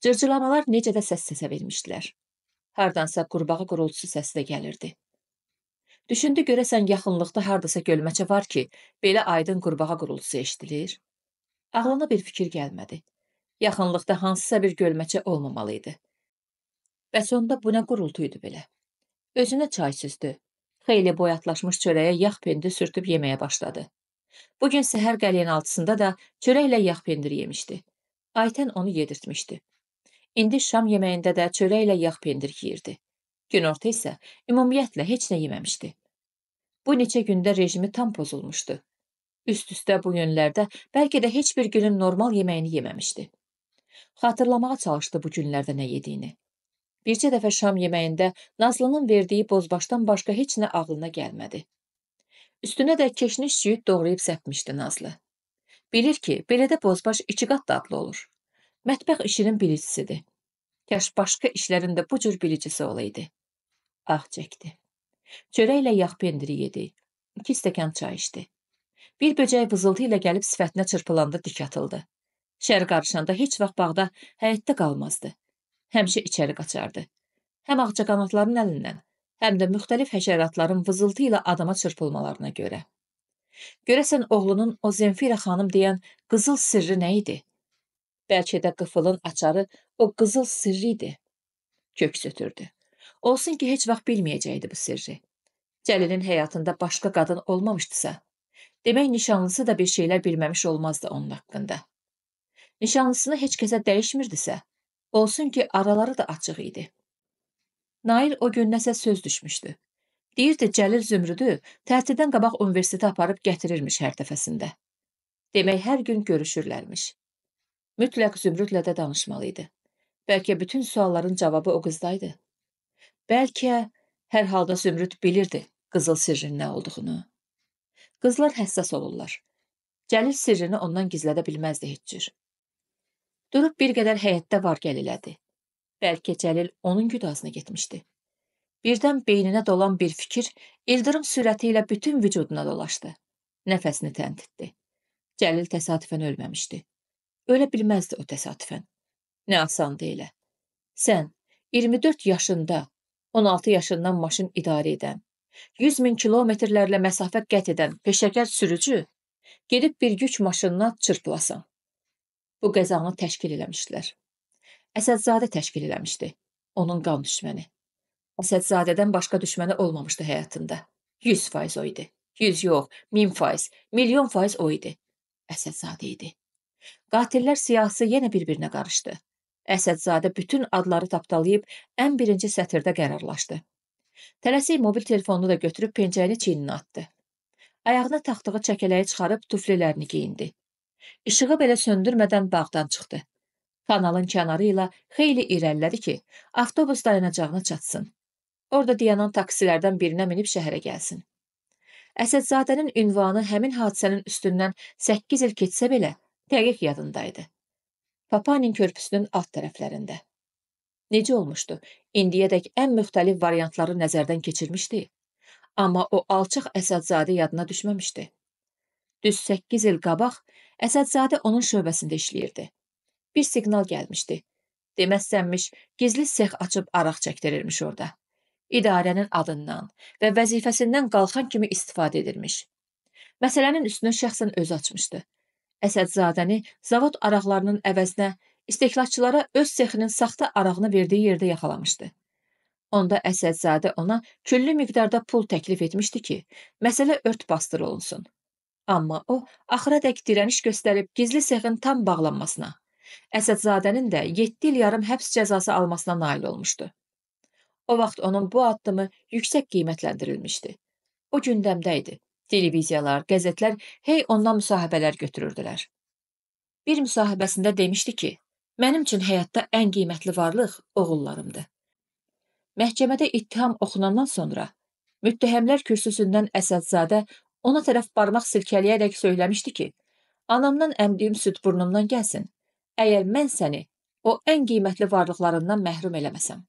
Cırcılamalar necə də səs-səsə vermişdilər. Hardansa qurbağa qurultusu səsi də gəlirdi. Düşündü görəsən yaxınlıqda hardasa gölməçə var ki, belə aydın qurbağa qurultusu eşidilir. Ağlına bir fikir gəlmədi. Yaxınlıqda hansısa bir gölməçə olmamalı idi. Bəs onda bu nə qurultuydu belə? Özünə çay süzdü. Xeyli boyatlaşmış çörəyə yağ pendi sürtüb yeməyə başladı. Bugün səhər qəlyan altısında da çörəklə yağ pendiri yemişdi. Aytən onu yedirtmişdi. İndi şam yeməyində də çörəklə yağ pendir yeyirdi. Günorta isə ümumiyyətlə heç nə yeməmişdi. Bu neçə gündə rejimi tam pozulmuşdu. Üst-üstə bu günlərdə bəlkə də heç bir günün normal yeməyini yeməmişdi. Xatırlamağa çalışdı bu günlərdə nə yediyini. Bircə dəfə şam yeməyində Nazlının verdiyi bozbaşdan başqa heç nə ağlına gəlmədi. Üstünə də keşniş süyüd doğrayıb səpmişdi Nazlı. Bilir ki, belə də bozbaş iki qat dadlı olur mətbəx işinin bilicisidir. Kaş başqa işlərində bu cür bilicisi olaydı. Ağ ah, çəkdi. Çörəklə yağ pendiri yedi. İki stəkan çay içdi. Bir böcək vızıltı ilə gəlib sifətinə çırpılanda dik atıldı. Şər qarışanda heç vaxt bağda həyətdə qalmazdı. Həmişə içəri qaçardı. Həm ağcaqanadların əlindən, həm də müxtəlif həşəratların vızıltı ilə adama çırpılmalarına görə. Görəsən oğlunun o Zemfira xanım deyən qızıl sirri nə idi? Bəlkə də qıfılın açarı o qızıl sirri idi. Köks ötürdü. Olsun ki, heç vaxt bilməyəcəkdi bu sirri. Cəlilin həyatında başqa qadın olmamışdısa, demək nişanlısı da bir şeylər bilməmiş olmazdı onun haqqında. Nişanlısını heç kəsə dəyişmirdisə, olsun ki, araları da açıq idi. Nail o gün nəsə söz düşmüşdü. Deyirdi Cəlil Zümrüdü tətildən qabaq universitetə aparıb gətirirmiş hər dəfəsində. Demək hər gün görüşürlərmiş. Mütləq Zümrüdlə də danışmalı idi. Bəlkə bütün sualların cavabı o qızdaydı. Bəlkə hər halda Zümrüd bilirdi qızıl sirrin nə olduğunu. Qızlar həssas olurlar. Cəlil sirrini ondan gizlədə bilməzdi heç cür. Durub bir qədər həyətdə var gəl elədi. Bəlkə Cəlil onun güdasına getmişdi. Birdən beyninə dolan bir fikir ildırım sürəti ilə bütün vücuduna dolaşdı. Nəfəsini təntitdi. Cəlil təsadüfən ölməmişdi. Ölə bilməzdi o təsadüfən. Nə asandı elə. Sən 24 yaşında, 16 yaşından maşın idarə edən, 100 min kilometrlərlə məsafə qət edən peşəkar sürücü gedib bir yük maşınına çırpılasan. Bu qəzanı təşkil eləmişdilər. Əsədzadə təşkil eləmişdi. Onun qan düşməni. Əsədzadədən başqa düşməni olmamışdı həyatında. 100% o idi. 100 yox, 1000 faiz, milyon faiz o idi. Əsədzadə idi. Qatillər siyahısı yenə bir-birinə qarışdı. Əsədzadə bütün adları tapdalayıb ən birinci sətirdə qərarlaşdı. Tələsik mobil telefonunu da götürüb pencəyini çiyninə atdı. Ayağına taxdığı çəkələyi çıxarıb tuflilərini geyindi. İşığı belə söndürmədən bağdan çıxdı. Kanalın kənarı ilə xeyli irəlilədi ki, avtobus dayanacağına çatsın. Orada dayanan taksilərdən birinə minib şəhərə gəlsin. Əsədzadənin ünvanı həmin hadisənin üstündən 8 il keçsə belə, Dəqiq yadındaydı. Papanin körpüsünün alt tərəflərində. Necə olmuşdu? İndiyədək ən müxtəlif variantları nəzərdən keçirmişdi. Amma o alçaq Əsədzadə yadına düşməmişdi. Düz 8 il qabaq Əsədzadə onun şöbəsində işləyirdi. Bir siqnal gəlmişdi. Deməzsənmiş, gizli sex açıb araq çəkdirirmiş orada. İdarənin adından və vəzifəsindən qalxan kimi istifadə edilmiş. Məsələnin üstünü şəxsən özü açmışdı Əsədzadəni zavod araqlarının əvəzinə istehlakçılara öz sexinin saxta arağını verdiyi yerdə yaxalamışdı. Onda Əsədzadə ona küllü miqdarda pul təklif etmişdi ki, məsələ ört bastır olunsun. Amma o, axıradək dirəniş göstərib gizli sexin tam bağlanmasına, Əsədzadənin də 7 il yarım həbs cəzası almasına nail olmuşdu. O vaxt onun bu addımı yüksək qiymətləndirilmişdi. O gündəmdə idi. Televiziyalar, qəzetlər hey ondan müsahibələr götürürdülər. Bir müsahibəsində demişdi ki, mənim üçün həyatda ən qiymətli varlıq oğullarımdır. Məhkəmədə ittiham oxunandan sonra müttəhəmlər kürsüsündən Əsədzadə ona tərəf barmaq silkələyərək söyləmişdi ki, anamdan əmdiyim süd burnumdan gəlsin. Əgər mən səni o ən qiymətli varlıqlarından məhrum eləməsəm.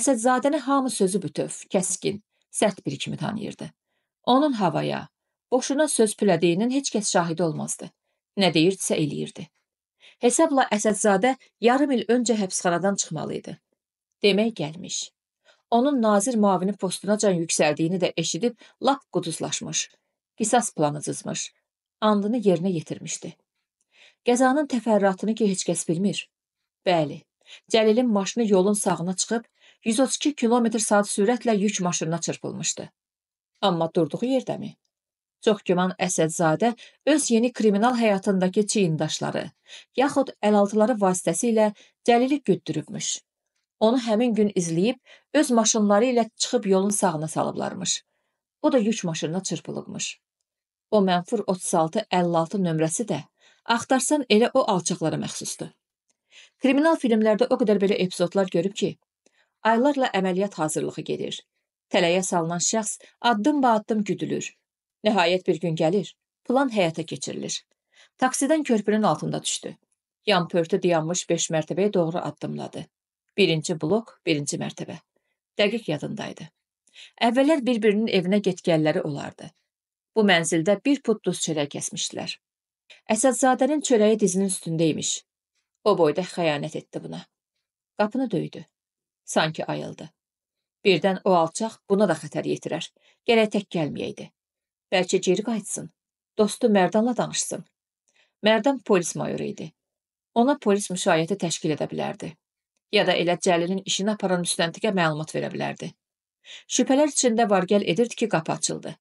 Əsədzadəni hamı sözü bütöv, kəskin, sərt biri kimi tanıyırdı. Onun havaya, boşuna söz pilədiyinin heç kəs şahidi olmazdı. Nə deyirdisə eləyirdi. Hesabla Əsədzadə yarım il öncə həbsxanadan çıxmalı idi. Demək gəlmiş. Onun nazir muavini postunacan yüksəldiyini də eşidib lap quduzlaşmış. Qisas planı cızmış. Andını yerinə yetirmişdi. Qəzanın təfərrüatını ki heç kəs bilmir. Bəli, Cəlilin maşını yolun sağına çıxıb 132 kilometr saat sürətlə yük maşınına çırpılmışdı. Amma durduğu yerdəmi? Çox güman Əsədzadə öz yeni kriminal həyatındakı çiyindaşları, yaxud əlaltıları vasitəsilə Cəlili güddürübmüş. Onu həmin gün izləyib, öz maşınları ilə çıxıb yolun sağına salıblarmış. O da yük maşınına çırpılıbmış. O mənfur 36-56 nömrəsi də axtarsan elə o alçaqlara məxsusdur. Kriminal filmlərdə o qədər belə epizodlar görüb ki, aylarla əməliyyat hazırlığı gedir. Tələyə salınan şəxs addım-ba-addım güdülür. Nəhayət bir gün gəlir, plan həyata keçirilir. Taksidən körpünün altında düşdü. Yan pörtü dayanmış 5 mərtəbəyə doğru addımladı. Birinci blok, birinci mərtəbə. Dəqiq yadındaydı. Əvvəllər bir-birinin evinə getgəlləri olardı. Bu mənzildə bir put duz çörək kəsmişdilər. Əsədzadənin çörəyi dizinin üstündə imiş. O boyda xəyanət etdi buna. Qapını döydü. Sanki ayıldı. Birdən o alçaq buna da xətər yetirər. Gərək tək gəlməyəydi. Bəlkə geri qayıtsın. Dostu Mərdanla danışsın. Mərdan polis mayoru idi. Ona polis müşayiəti təşkil edə bilərdi. Ya da elə Cəlilin işini aparan müstəntiqə məlumat verə bilərdi. Şübhələr içində var gəl edirdi ki, qapı açıldı.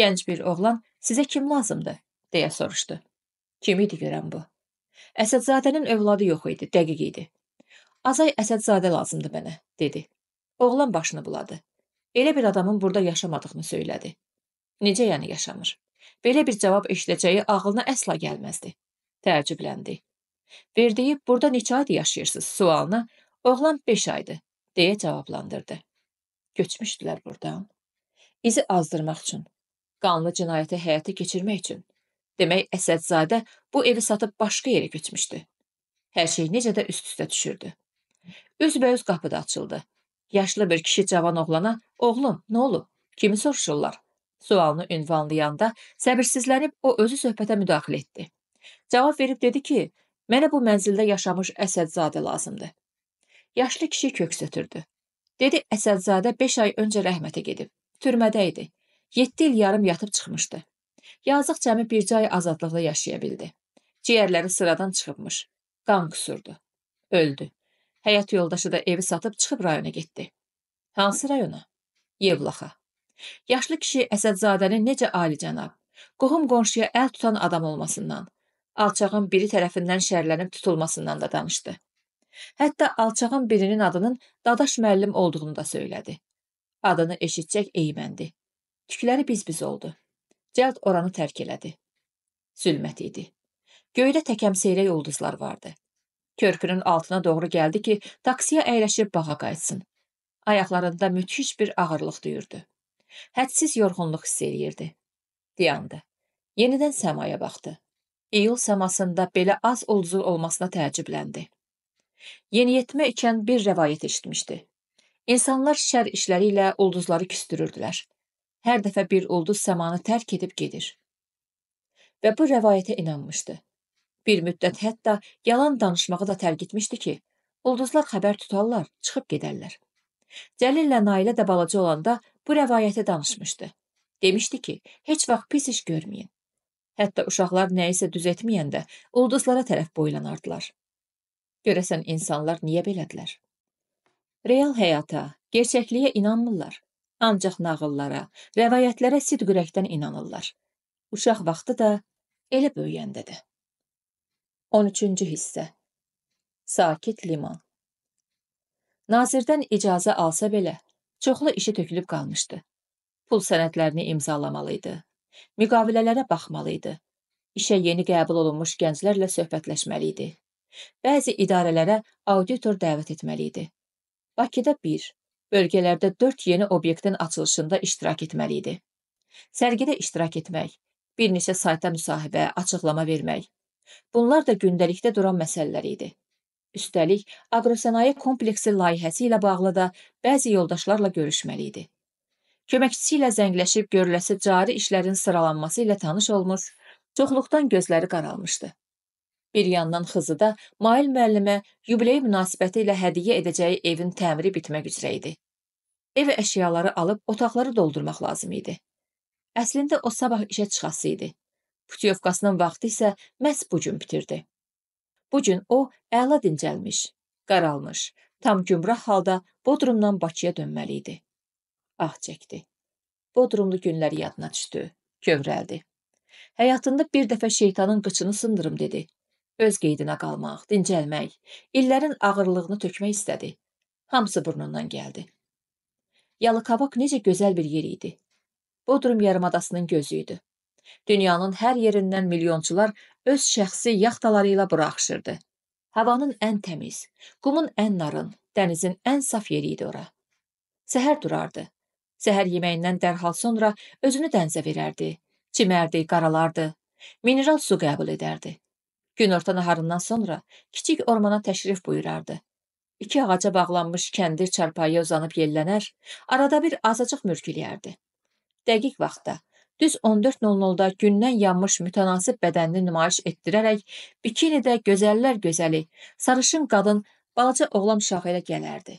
Gənc bir oğlan sizə kim lazımdı? deyə soruşdu. Kim idi görən bu? Əsədzadənin övladı yox idi, dəqiq idi. Azay Əsədzadə lazımdı mənə, dedi. Oğlan başını buladı. Elə bir adamın burada yaşamadığını söylədi. Necə yəni yaşamır? Belə bir cavab eşidəcəyi ağlına əsla gəlməzdi. Təəccübləndi. Verdiyi burada neçə aydır yaşayırsınız sualına oğlan 5 aydır deyə cavablandırdı. Göçmüşdülər buradan. İzi azdırmaq üçün, qanlı cinayəti həyata keçirmək üçün. Demək Əsədzadə bu evi satıb başqa yerə göçmüşdü. Hər şey necə də üst-üstə düşürdü. Üzbəüz qapı da açıldı. Yaşlı bir kişi cavan oğlana, oğlum, nə olub? Kimi soruşurlar? Sualını ünvanlayanda səbirsizlənib o özü söhbətə müdaxilə etdi. Cavab verib dedi ki, mənə bu mənzildə yaşamış Əsədzadə lazımdır. Yaşlı kişi köks ötürdü. Dedi Əsədzadə 5 ay öncə rəhmətə gedib. Türmədə idi. 7 il yarım yatıb çıxmışdı. Yazıq cəmi bircə ay azadlıqda yaşaya bildi. Ciyərləri sıradan çıxıbmış. Qan qusurdu. Öldü. Həyat yoldaşı da evi satıb çıxıb rayona getdi. Hansı rayona? Yevlaxa. Yaşlı kişi Əsədzadənin necə alicənab, qohum-qonşuya əl tutan adam olmasından, alçağın biri tərəfindən şərlənib tutulmasından da danışdı. Hətta alçağın birinin adının Dadaş müəllim olduğunu da söylədi. Adını eşitcək eyməndi. Tükləri biz-biz oldu. Cəld oranı tərk elədi. Zülmət idi. Göydə təkəmseyrək ulduzlar vardı. Körpünün altına doğru gəldi ki, taksiyə əyləşib bağa qayıtsın. Ayaqlarında müthiş bir ağırlıq duyurdu. Hədsiz yorğunluq hiss eləyirdi. Dayandı. Yenidən səmaya baxdı. İyul səmasında belə az ulduzun olmasına təəccübləndi. Yeniyetmə ikən bir rəvayət eşitmişdi. İnsanlar şər işləri ilə ulduzları küstürürdülər. Hər dəfə bir ulduz səmanı tərk edib gedir. Və bu rəvayətə inanmışdı. Bir müddət hətta yalan danışmağı da tərk etmişdi ki, ulduzlar xəbər tutarlar, çıxıb gedərlər. Cəlillə Nailə də balaca olanda bu rəvayəti danışmışdı. Demişdi ki, heç vaxt pis iş görməyin. Hətta uşaqlar nəyisə düz etməyəndə ulduzlara tərəf boylanardılar. Görəsən insanlar niyə belədilər? Real həyata, gerçəkliyə inanmırlar. Ancaq nağıllara, rəvayətlərə sidq ürəkdən inanırlar. Uşaq vaxtı da elə böyüyəndədir. 13-cü hissə Sakit liman Nazirdən icazə alsa belə, çoxlu işi tökülüb qalmışdı. Pul sənədlərini imzalamalıydı, müqavilələrə baxmalıydı, işə yeni qəbul olunmuş gənclərlə söhbətləşməliydi. Bəzi idarələrə auditor dəvət etməliydi. Bakıda bir, bölgələrdə dörd yeni obyektin açılışında iştirak etməliydi. Sərgidə iştirak etmək, bir neçə sayta müsahibə, açıqlama vermək, Bunlar da gündəlikdə duran məsələlər idi. Üstəlik, aqrosənaye kompleksi layihəsi ilə bağlı da bəzi yoldaşlarla görüşməli idi. Köməkçisi ilə zəngləşib görüləsi cari işlərin sıralanması ilə tanış olmuş, çoxluqdan gözləri qaralmışdı. Bir yandan xızıda Mail müəllimə yubiley münasibəti ilə hədiyyə edəcəyi evin təmiri bitmək üzrə idi. Ev əşyaları alıb otaqları doldurmaq lazım idi. Əslində o sabah işə çıxası idi. Putyovkasının vaxtı isə məhz bu gün bitirdi. Bu gün o əla dincəlmiş, qaralmış, tam gümrah halda Bodrumdan Bakıya dönməli idi. Ah çəkdi. Bodrumlu günləri yadına düşdü, kövrəldi. Həyatında bir dəfə şeytanın qıçını sındırım dedi. Öz qeydinə qalmaq, dincəlmək, illərin ağırlığını tökmək istədi. Hamısı burnundan gəldi. Yalıqavaq necə gözəl bir yer idi. Bodrum yarımadasının gözü idi. Dünyanın hər yerindən milyonçular öz şəxsi yaxtaları ilə buraxışırdı. Havanın ən təmiz, qumun ən narın, dənizin ən saf yeri idi ora. Səhər durardı. Səhər yeməyindən dərhal sonra özünü dənizə verərdi. Çimərdi, qaralardı. Mineral su qəbul edərdi. Günorta naharından sonra kiçik ormana təşrif buyurardı. İki ağaca bağlanmış kəndir çarpayıya uzanıb yellənər, arada bir azacıq mürgüləyərdi. Dəqiq vaxtda düz 14.00-da gündən yanmış mütənasib bədənini nümayiş etdirərək bikinidə gözəllər gözəli, sarışın qadın balaca oğlan uşağı ilə gələrdi.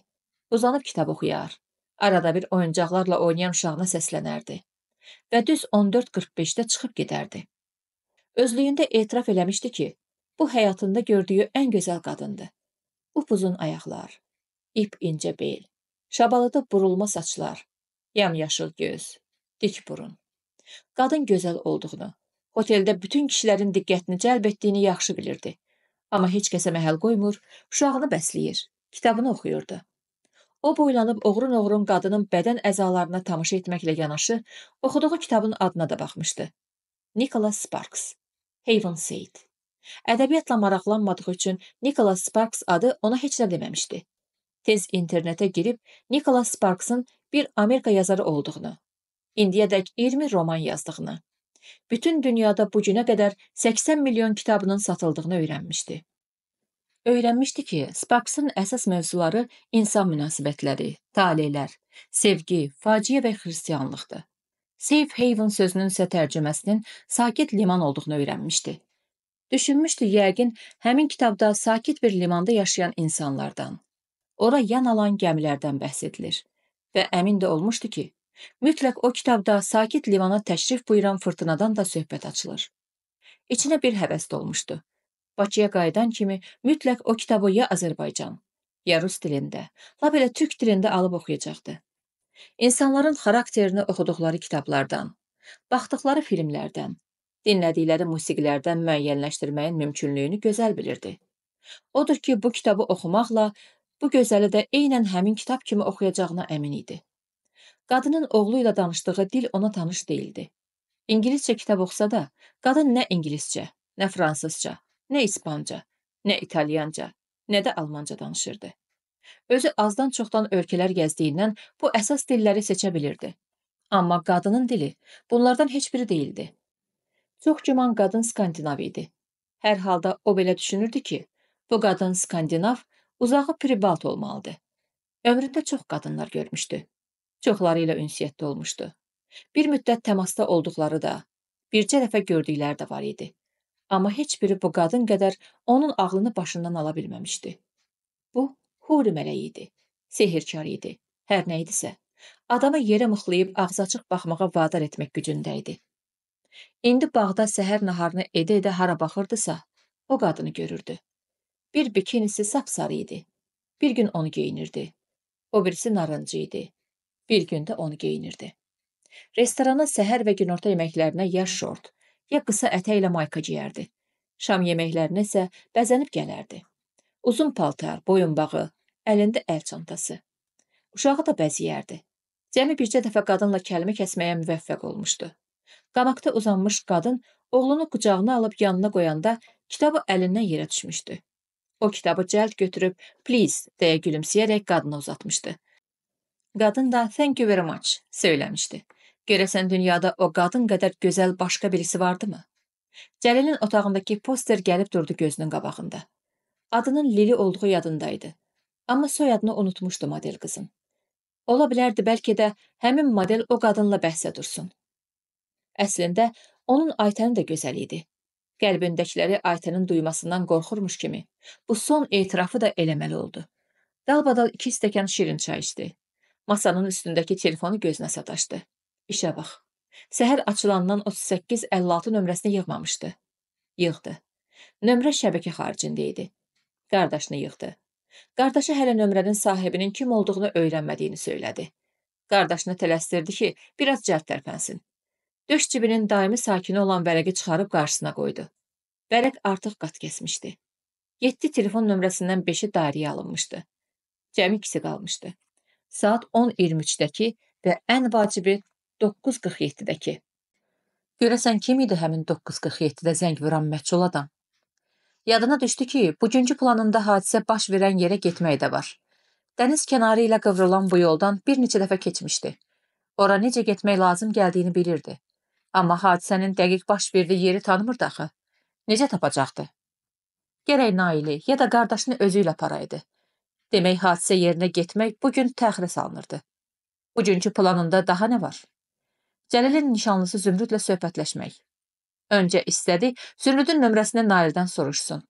Uzanıb kitab oxuyar. Arada bir oyuncaqlarla oynayan uşağına səslənərdi. Və düz 14.45-də çıxıb gedərdi. Özlüyündə etiraf eləmişdi ki, bu həyatında gördüyü ən gözəl qadındı. Upuzun ayaqlar, ip incə bel, şabalıda burulma saçlar, yamyaşıl göz, dik burun. Qadın gözəl olduğunu, oteldə bütün kişilərin diqqətini cəlb etdiyini yaxşı bilirdi. Amma heç kəsə məhəl qoymur, uşağını bəsləyir, kitabını oxuyurdu. O boylanıb oğrun-oğrun qadının bədən əzalarına tamaşa etməklə yanaşı, oxuduğu kitabın adına da baxmışdı. Nicholas Sparks, Haven Said. Ədəbiyyatla maraqlanmadığı üçün Nicholas Sparks adı ona heç nə deməmişdi. Tez internetə girib Nicholas Sparks'ın bir Amerika yazarı olduğunu, indiyədək 20 roman yazdığını, bütün dünyada bu günə qədər 80 milyon kitabının satıldığını öyrənmişdi. Öyrənmişdi ki, Sparksın əsas mövzuları insan münasibətləri, taleylər, sevgi, faciə və xristianlıqdır. Safe Haven sözünün isə tərcüməsinin sakit liman olduğunu öyrənmişdi. Düşünmüşdü yəqin həmin kitabda sakit bir limanda yaşayan insanlardan, ora yan alan gəmilərdən bəhs edilir və əmin də olmuşdu ki, Mütləq o kitabda Sakit Livana təşrif buyuran fırtınadan da söhbət açılır. İçinə bir həvəs dolmuşdu. Bakıya qayıdan kimi mütləq o kitabı ya Azərbaycan, ya rus dilində, la belə türk dilində alıb oxuyacaqdı. İnsanların xarakterini oxuduqları kitablardan, baxdıqları filmlərdən, dinlədikləri musiqilərdən müəyyənləşdirməyin mümkünlüyünü gözəl bilirdi. Odur ki, bu kitabı oxumaqla bu gözəli də eynən həmin kitab kimi oxuyacağına əmin idi. Qadının oğlu ilə danışdığı dil ona tanış değildi. İngiliscə kitab oxusa da, qadın nə ingiliscə, nə fransızca, nə ispanca, nə italyanca, nə də almanca danışırdı. Özü azdan çoxdan ölkələr gəzdiyindən bu əsas dilləri seçə bilirdi. Amma qadının dili bunlardan heç biri değildi. Çox güman qadın Skandinav idi. Hər halda o belə düşünürdü ki, bu qadın Skandinav, uzağı Pribalt olmalıdır. Ömründə çox qadınlar görmüşdü çoxları ilə ünsiyyətdə olmuşdu. Bir müddət təmasda olduqları da, bircə dəfə gördükləri də var idi. Amma heç biri bu qadın qədər onun ağlını başından ala bilməmişdi. Bu huri mələyi idi, sehrkar idi, hər nə idisə. Adama yerə mıxlayıb ağzı açıq baxmağa vadar etmək gücündə idi. İndi bağda səhər naharını edə-edə hara baxırdısa, o qadını görürdü. Bir bikinisi sapsarı idi. Bir gün onu geyinirdi. O birisi narıncı idi. Bir gündə onu geyinirdi. Restorana səhər və günorta yeməklərinə ya şort, ya qısa ətəklə mayka geyərdi. Şam yeməklərinə isə bəzənib gələrdi. Uzun paltar, boyunbağı, əlində əl çantası. Uşağı da bəziyərdi. Cəmi bircə dəfə qadınla kəlmə kəsməyə müvəffəq olmuşdu. Qamaqda uzanmış qadın oğlunu qucağına alıb yanına qoyanda kitabı əlindən yerə düşmüşdü. O kitabı cəld götürüb, "Please" deyə gülümsəyərək qadına uzatmışdı. Qadın da thank you very much söyləmişdi. Görəsən dünyada o qadın qədər gözəl başqa birisi vardımı? Cəlilin otağındakı poster gəlib durdu gözünün qabağında. Adının Lili olduğu yadındaydı. Amma soyadını unutmuşdu model qızın. Ola bilərdi bəlkə də həmin model o qadınla bəhsə dursun. Əslində onun Aytəni də gözəl idi. Qəlbindəkiləri Aytənin duymasından qorxurmuş kimi bu son etirafı da eləməli oldu. Dalbadal iki stəkan şirin çay içdi. Masanın üstündəki telefonu gözünə sataşdı. İşə bax. Səhər açılandan 3856 nömrəsini yığmamışdı. Yığdı. Nömrə şəbəkə xaricində idi. Qardaşını yığdı. Qardaşı hələ nömrənin sahibinin kim olduğunu öyrənmədiyini söylədi. Qardaşını tələsdirdi ki, biraz cəld tərpənsin. Döş cibinin daimi sakini olan vərəqi çıxarıb qarşısına qoydu. Vərəq artıq qat kesmişdi. Yeddi telefon nömrəsindən beşi dairəyə alınmışdı. Cəmi ikisi qalmışdı saat 10:23-dəki və ən vacibi 9:47-dəki. Görəsən kim idi həmin 9:47-də zəng vuran məchul adam? Yadına düşdü ki, bugünkü planında hadisə baş verən yerə getmək də var. Dəniz kənarı ilə qıvrılan bu yoldan bir neçə dəfə keçmişdi. Ora necə getmək lazım gəldiyini bilirdi. Amma hadisənin dəqiq baş verdiyi yeri tanımırdı axı. Necə tapacaqdı? Gərək Naili ya da qardaşını özü ilə aparaydı. Demək, hadisə yerinə getmək bu gün təxirə salınırdı. Bugünkü planında daha nə var? Cəlilin nişanlısı Zümrüdlə söhbətləşmək. Öncə istədi, Zümrüdün nömrəsini Naildən soruşsun.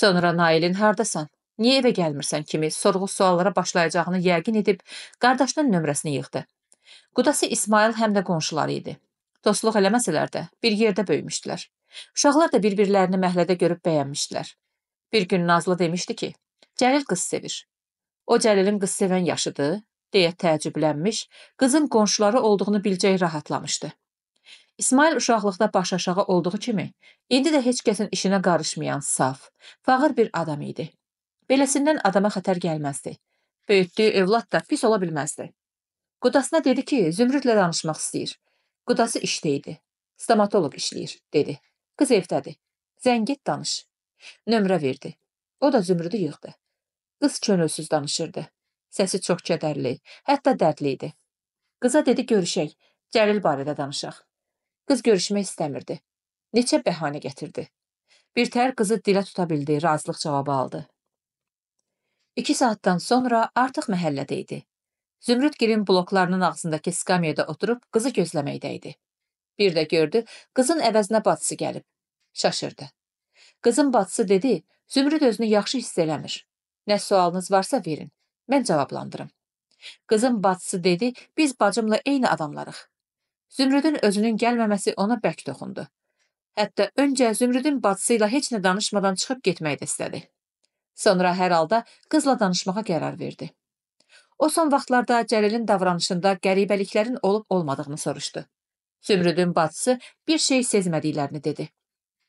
Sonra Nailin hardasan, niyə evə gəlmirsən kimi sorğu suallara başlayacağını yəqin edib, qardaşının nömrəsini yığdı. Qudası İsmail həm də qonşuları idi. Dostluq eləməsələr də bir yerdə böyümüşdülər. Uşaqlar da bir-birlərini məhlədə görüb bəyənmişdilər. Bir gün Nazlı demişdi ki, Cəlil qız sevir. O Cəlilin qız sevən yaşıdır, deyə təəccüblənmiş, qızın qonşuları olduğunu bilcək rahatlamışdı. İsmail uşaqlıqda baş aşağı olduğu kimi, indi də heç kəsin işinə qarışmayan saf, fağır bir adam idi. Beləsindən adama xətər gəlməzdi. Böyütdüyü evlad da pis ola bilməzdi. Qudasına dedi ki, Zümrüdlə danışmaq istəyir. Qudası işdə idi. Stomatoloq işləyir, dedi. Qız evdədir. Zəng et danış. Nömrə verdi. O da Zümrüdü yığdı. Qız könülsüz danışırdı. Səsi çox kədərli, hətta dərdli idi. Qıza dedi görüşək, Cəlil barədə danışaq. Qız görüşmək istəmirdi. Neçə bəhanə gətirdi. Birtəhər qızı dilə tuta bildi, razılıq cavabı aldı. İki saatdan sonra artıq məhəllədə idi. Zümrüdgilin bloklarının ağzındakı skamyada oturub qızı gözləməkdə idi. Bir də gördü, qızın əvəzinə batısı gəlib. Şaşırdı. Qızın batısı dedi, Zümrüd özünü yaxşı hiss eləmir. Nə sualınız varsa verin. Mən cavablandırım. Qızın bacısı dedi, biz bacımla eyni adamlarıq. Zümrüdün özünün gəlməməsi ona bək toxundu. Hətta öncə Zümrüdün bacısı ilə heç nə danışmadan çıxıb getmək də istədi. Sonra hər halda qızla danışmağa qərar verdi. O son vaxtlarda Cəlilin davranışında qəribəliklərin olub-olmadığını soruşdu. Zümrüdün bacısı bir şey sezmədiklərini dedi.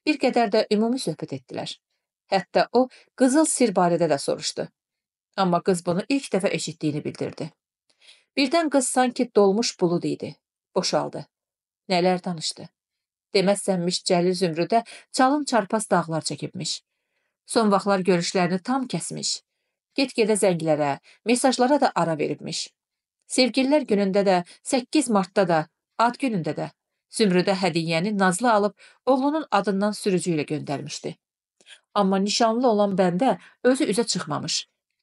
Bir qədər də ümumi söhbət etdilər. Hətta o, qızıl sir barədə də soruşdu. Amma qız bunu ilk dəfə eşitdiyini bildirdi. Birdən qız sanki dolmuş bulud idi. Boşaldı. Nələr danışdı. Deməzsənmiş Cəlil Zümrüdə çalın çarpas dağlar çəkibmiş. Son vaxtlar görüşlərini tam kəsmiş. Get-gedə zənglərə, mesajlara da ara veribmiş. Sevgililər günündə də, 8 martda da, ad günündə də Zümrüdə hədiyyəni nazlı alıb oğlunun adından sürücü ilə göndərmişdi. Amma nişanlı olan bəndə özü üzə çıxmamış,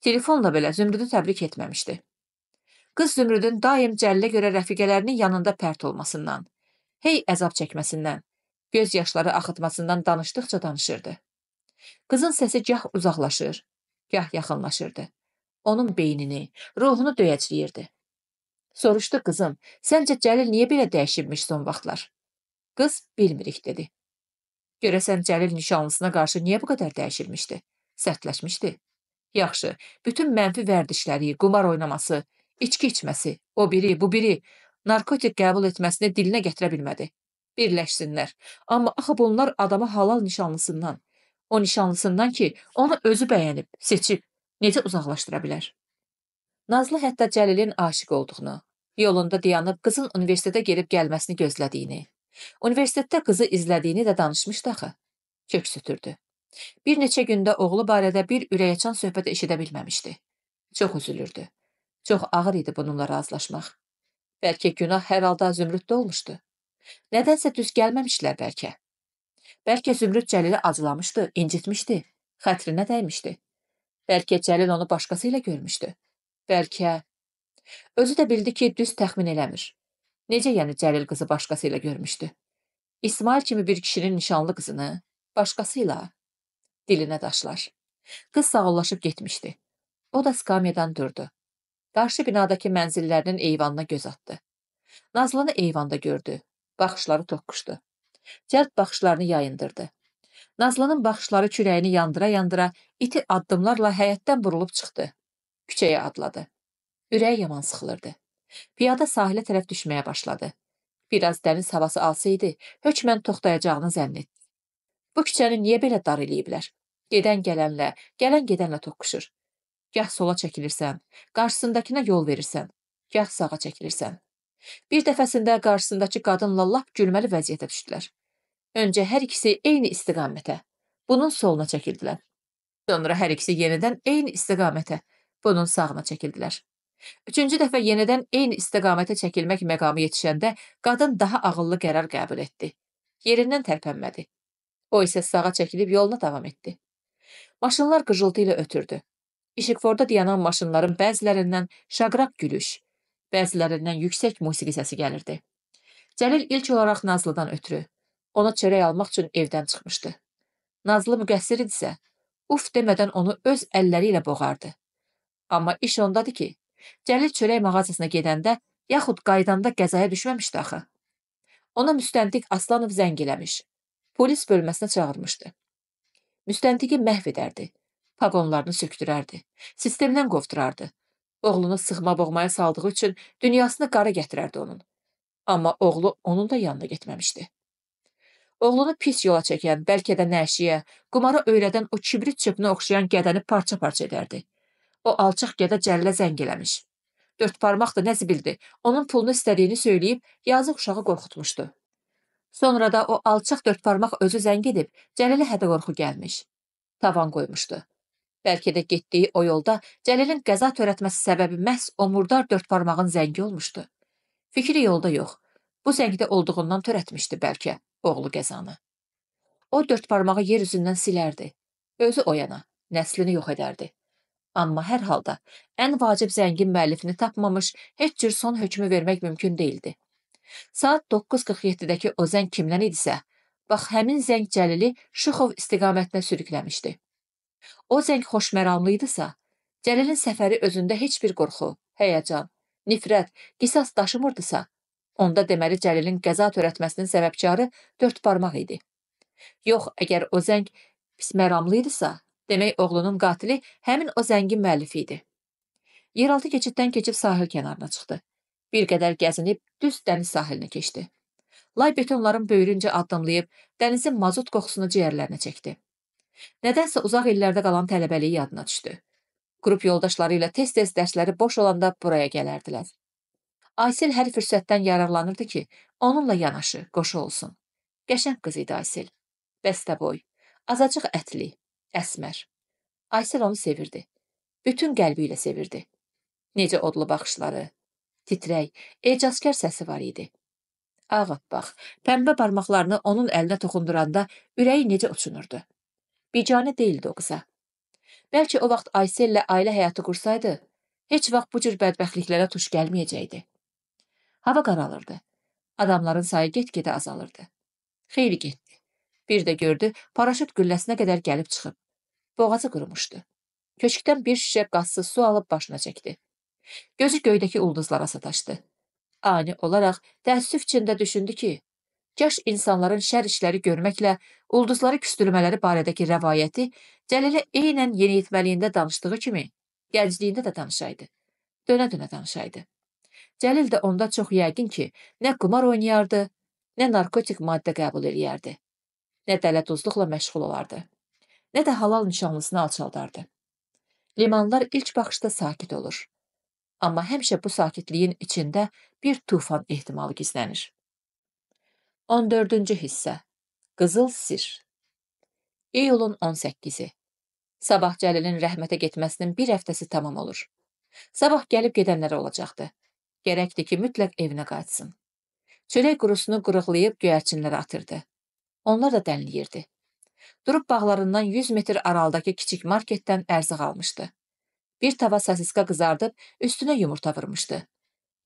telefonla belə Zümrüdü təbrik etməmişdi. Qız Zümrüdün daim cəllə görə rəfiqələrinin yanında pərt olmasından, hey əzab çəkməsindən, göz yaşları axıtmasından danışdıqca danışırdı. Qızın səsi gah uzaqlaşır, gah yaxınlaşırdı. Onun beynini, ruhunu döyəcləyirdi. Soruşdu qızım, səncə Cəlil niyə belə dəyişibmiş son vaxtlar? Qız bilmirik dedi. Görəsən Cəlil nişanlısına qarşı niyə bu qədər dəyişilmişdi? Sərtləşmişdi. Yaxşı, bütün mənfi vərdişləri, qumar oynaması, içki içməsi, o biri, bu biri, narkotik qəbul etməsini dilinə gətirə bilmədi. Birləşsinlər. Amma axı bunlar adama halal nişanlısından, o nişanlısından ki, onu özü bəyənib, seçib, necə uzaqlaşdıra bilər? Nazlı hətta Cəlilin aşiq olduğunu, yolunda dayanıb qızın universitetə gelib gəlməsini gözlədiyini, Universitetdə qızı izlədiyini də danışmışdı axı. Köksütürdü. Bir neçə gündə oğlu barədə bir ürəyəçan söhbət eşidə bilməmişdi. Çox üzülürdü. Çox ağır idi bununla razılaşmaq. Bəlkə günah hər halda Zümrüddə olmuşdu. Nədənsə düz gəlməmişdilər bəlkə. Bəlkə Zümrüd Cəlili acılamışdı, incitmişdi, xətrinə dəymişdi. Bəlkə Cəlil onu başqası ilə görmüşdü. Bəlkə... Özü də bildi ki, düz təxmin eləmir. Necə yəni Cəlil qızı başqası ilə görmüşdü? İsmail kimi bir kişinin nişanlı qızını başqası ilə dilinə daşlar. Qız sağollaşıb getmişdi. O da skamyadan durdu. Qarşı binadakı mənzillərinin eyvanına göz atdı. Nazlını eyvanda gördü. Baxışları toqquşdu. Cəld baxışlarını yayındırdı. Nazlının baxışları kürəyini yandıra-yandıra iti addımlarla həyətdən burulub çıxdı. Küçəyə adladı. Ürəyi yaman sıxılırdı. Piyada sahilə tərəf düşməyə başladı. Bir az dəniz havası alsaydı, hökmən toxtayacağını zənn etdi. Bu küçəni niyə belə dar eləyiblər? Gedən gələnlə, gələn gedənlə toqquşur. Gah sola çəkilirsən, qarşısındakına yol verirsən, gah sağa çəkilirsən. Bir dəfəsində qarşısındakı qadınla lap gülməli vəziyyətə düşdülər. Öncə hər ikisi eyni istiqamətə, bunun soluna çəkildilər. Sonra hər ikisi yenidən eyni istiqamətə, bunun sağına çəkildilər. Üçüncü dəfə yenidən eyni istiqamətə çəkilmək məqamı yetişəndə qadın daha ağıllı qərar qəbul etdi. Yerindən tərpənmədi. O isə sağa çəkilib yoluna davam etdi. Maşınlar qıcıltı ilə ötürdü. İşıqforda dayanan maşınların bəzilərindən şaqraq gülüş, bəzilərindən yüksək musiqi səsi gəlirdi. Cəlil ilk olaraq Nazlıdan ötürü. Ona çörək almaq üçün evdən çıxmışdı. Nazlı müqəssir idisə, uf demədən onu öz əlləri ilə boğardı. Amma iş ondadır ki, Cəlil çörək mağazasına gedəndə, yaxud qaydanda qəzaya düşməmişdi axı. Ona müstəntiq Aslanov zəng eləmiş. Polis bölməsinə çağırmışdı. Müstəntiqi məhv edərdi. Paqonlarını sökdürərdi. Sistemdən qovdurardı. Oğlunu sıxma boğmaya saldığı üçün dünyasını qara gətirərdi onun. Amma oğlu onun da yanına getməmişdi. Oğlunu pis yola çəkən, bəlkə də nəşiyə, qumara öyrədən o kibrit çöpünə oxşayan gədəni parça-parça edərdi. O alçaq gədə cəllə zəng eləmiş. Dörd parmaq da nəzi bildi. Onun pulunu istədiyini söyləyib, yazıq uşağı qorxutmuşdu. Sonra da o alçaq dörd parmaq özü zəng edib, Cəlilə hədə qorxu gəlmiş. Tavan qoymuşdu. Bəlkə də getdiyi o yolda Cəlilin qəza törətməsi səbəbi məhz o murdar dörd parmağın zəngi olmuşdu. Fikri yolda yox, bu zəngdə olduğundan törətmişdi bəlkə oğlu qəzanı. O dörd parmağı yer üzündən silərdi. Özü oyana, nəslini yox edərdi. Amma hər halda ən vacib zəngin müəllifini tapmamış heç cür son hökmü vermək mümkün değildi. Saat 9.47-dəki o zəng kimdən idisə, bax həmin zəng Cəlili Şıxov istiqamətinə sürükləmişdi. O zəng xoşməramlı idisə, Cəlilin səfəri özündə heç bir qorxu, həyəcan, nifrət, qisas daşımırdısa, onda deməli Cəlilin qəza törətməsinin səbəbkarı dörd barmaq idi. Yox, əgər o zəng pis məramlı idisə, Demək oğlunun qatili həmin o zəngin müəllifi idi. Yeraltı keçiddən keçib sahil kənarına çıxdı. Bir qədər gəzinib düz dəniz sahilinə keçdi. Lay betonların böyrüncə addımlayıb dənizin mazut qoxusunu ciyərlərinə çəkdi. Nədənsə uzaq illərdə qalan tələbəliyi yadına düşdü. Qrup yoldaşları ilə tez-tez dərsləri boş olanda buraya gələrdilər. Aysel hər fürsətdən yararlanırdı ki, onunla yanaşı, qoşu olsun. Qəşəng qız idi Aysel. Bəstəboy, azacıq ətli, Əsmər. Aysel onu sevirdi. Bütün qəlbi ilə sevirdi. Necə odlu baxışları, titrək, ecaskar səsi var idi. Ağappaq, pəmbə barmaqlarını onun əlinə toxunduranda ürəyi necə uçunurdu. Bicanə deyildi o qıza. Bəlkə o vaxt Aysellə ailə həyatı qursaydı, heç vaxt bu cür bədbəxtliklərə tuş gəlməyəcəkdi. Hava qaralırdı. Adamların sayı get-gedə azalırdı. Xeyli getdi. Bir də gördü, paraşüt gülləsinə qədər gəlib çıxıb. Boğazı qırmışdı. Köşkdən bir şişə qazsız su alıb başına çəkdi. Gözü göydəki ulduzlara sataşdı. Ani olaraq təəssüf içində düşündü ki, Kaş insanların şər işləri görməklə ulduzları küstülmələri barədəki rəvayəti Cəlilə eynən yeniyetməliyində danışdığı kimi gəncliyində də danışaydı. Dönə-dönə danışaydı. Cəlil də onda çox yəqin ki, nə qımar oynayardı, nə narkotik maddə qəbul eləyərdi, nə dələtuzluqla məşğul olardı nə də halal nişanlısını alçaldardı. Limanlar ilk baxışda sakit olur. Amma həmişə bu sakitliyin içində bir tufan ehtimalı gizlənir. 14-cü hissə Qızıl Sir İyulun 18-i Sabah Cəlilin rəhmətə getməsinin bir həftəsi tamam olur. Sabah gəlib gedənlərə olacaqdı. Gərəkdi ki, mütləq evinə qayıtsın. Çörək qurusunu qırıqlayıb göyərçinlərə atırdı. Onlar da dənliyirdi durub bağlarından 100 metr aralıdakı kiçik marketdən ərzaq almışdı. Bir tava sosiska qızardıb üstünə yumurta vurmuşdu.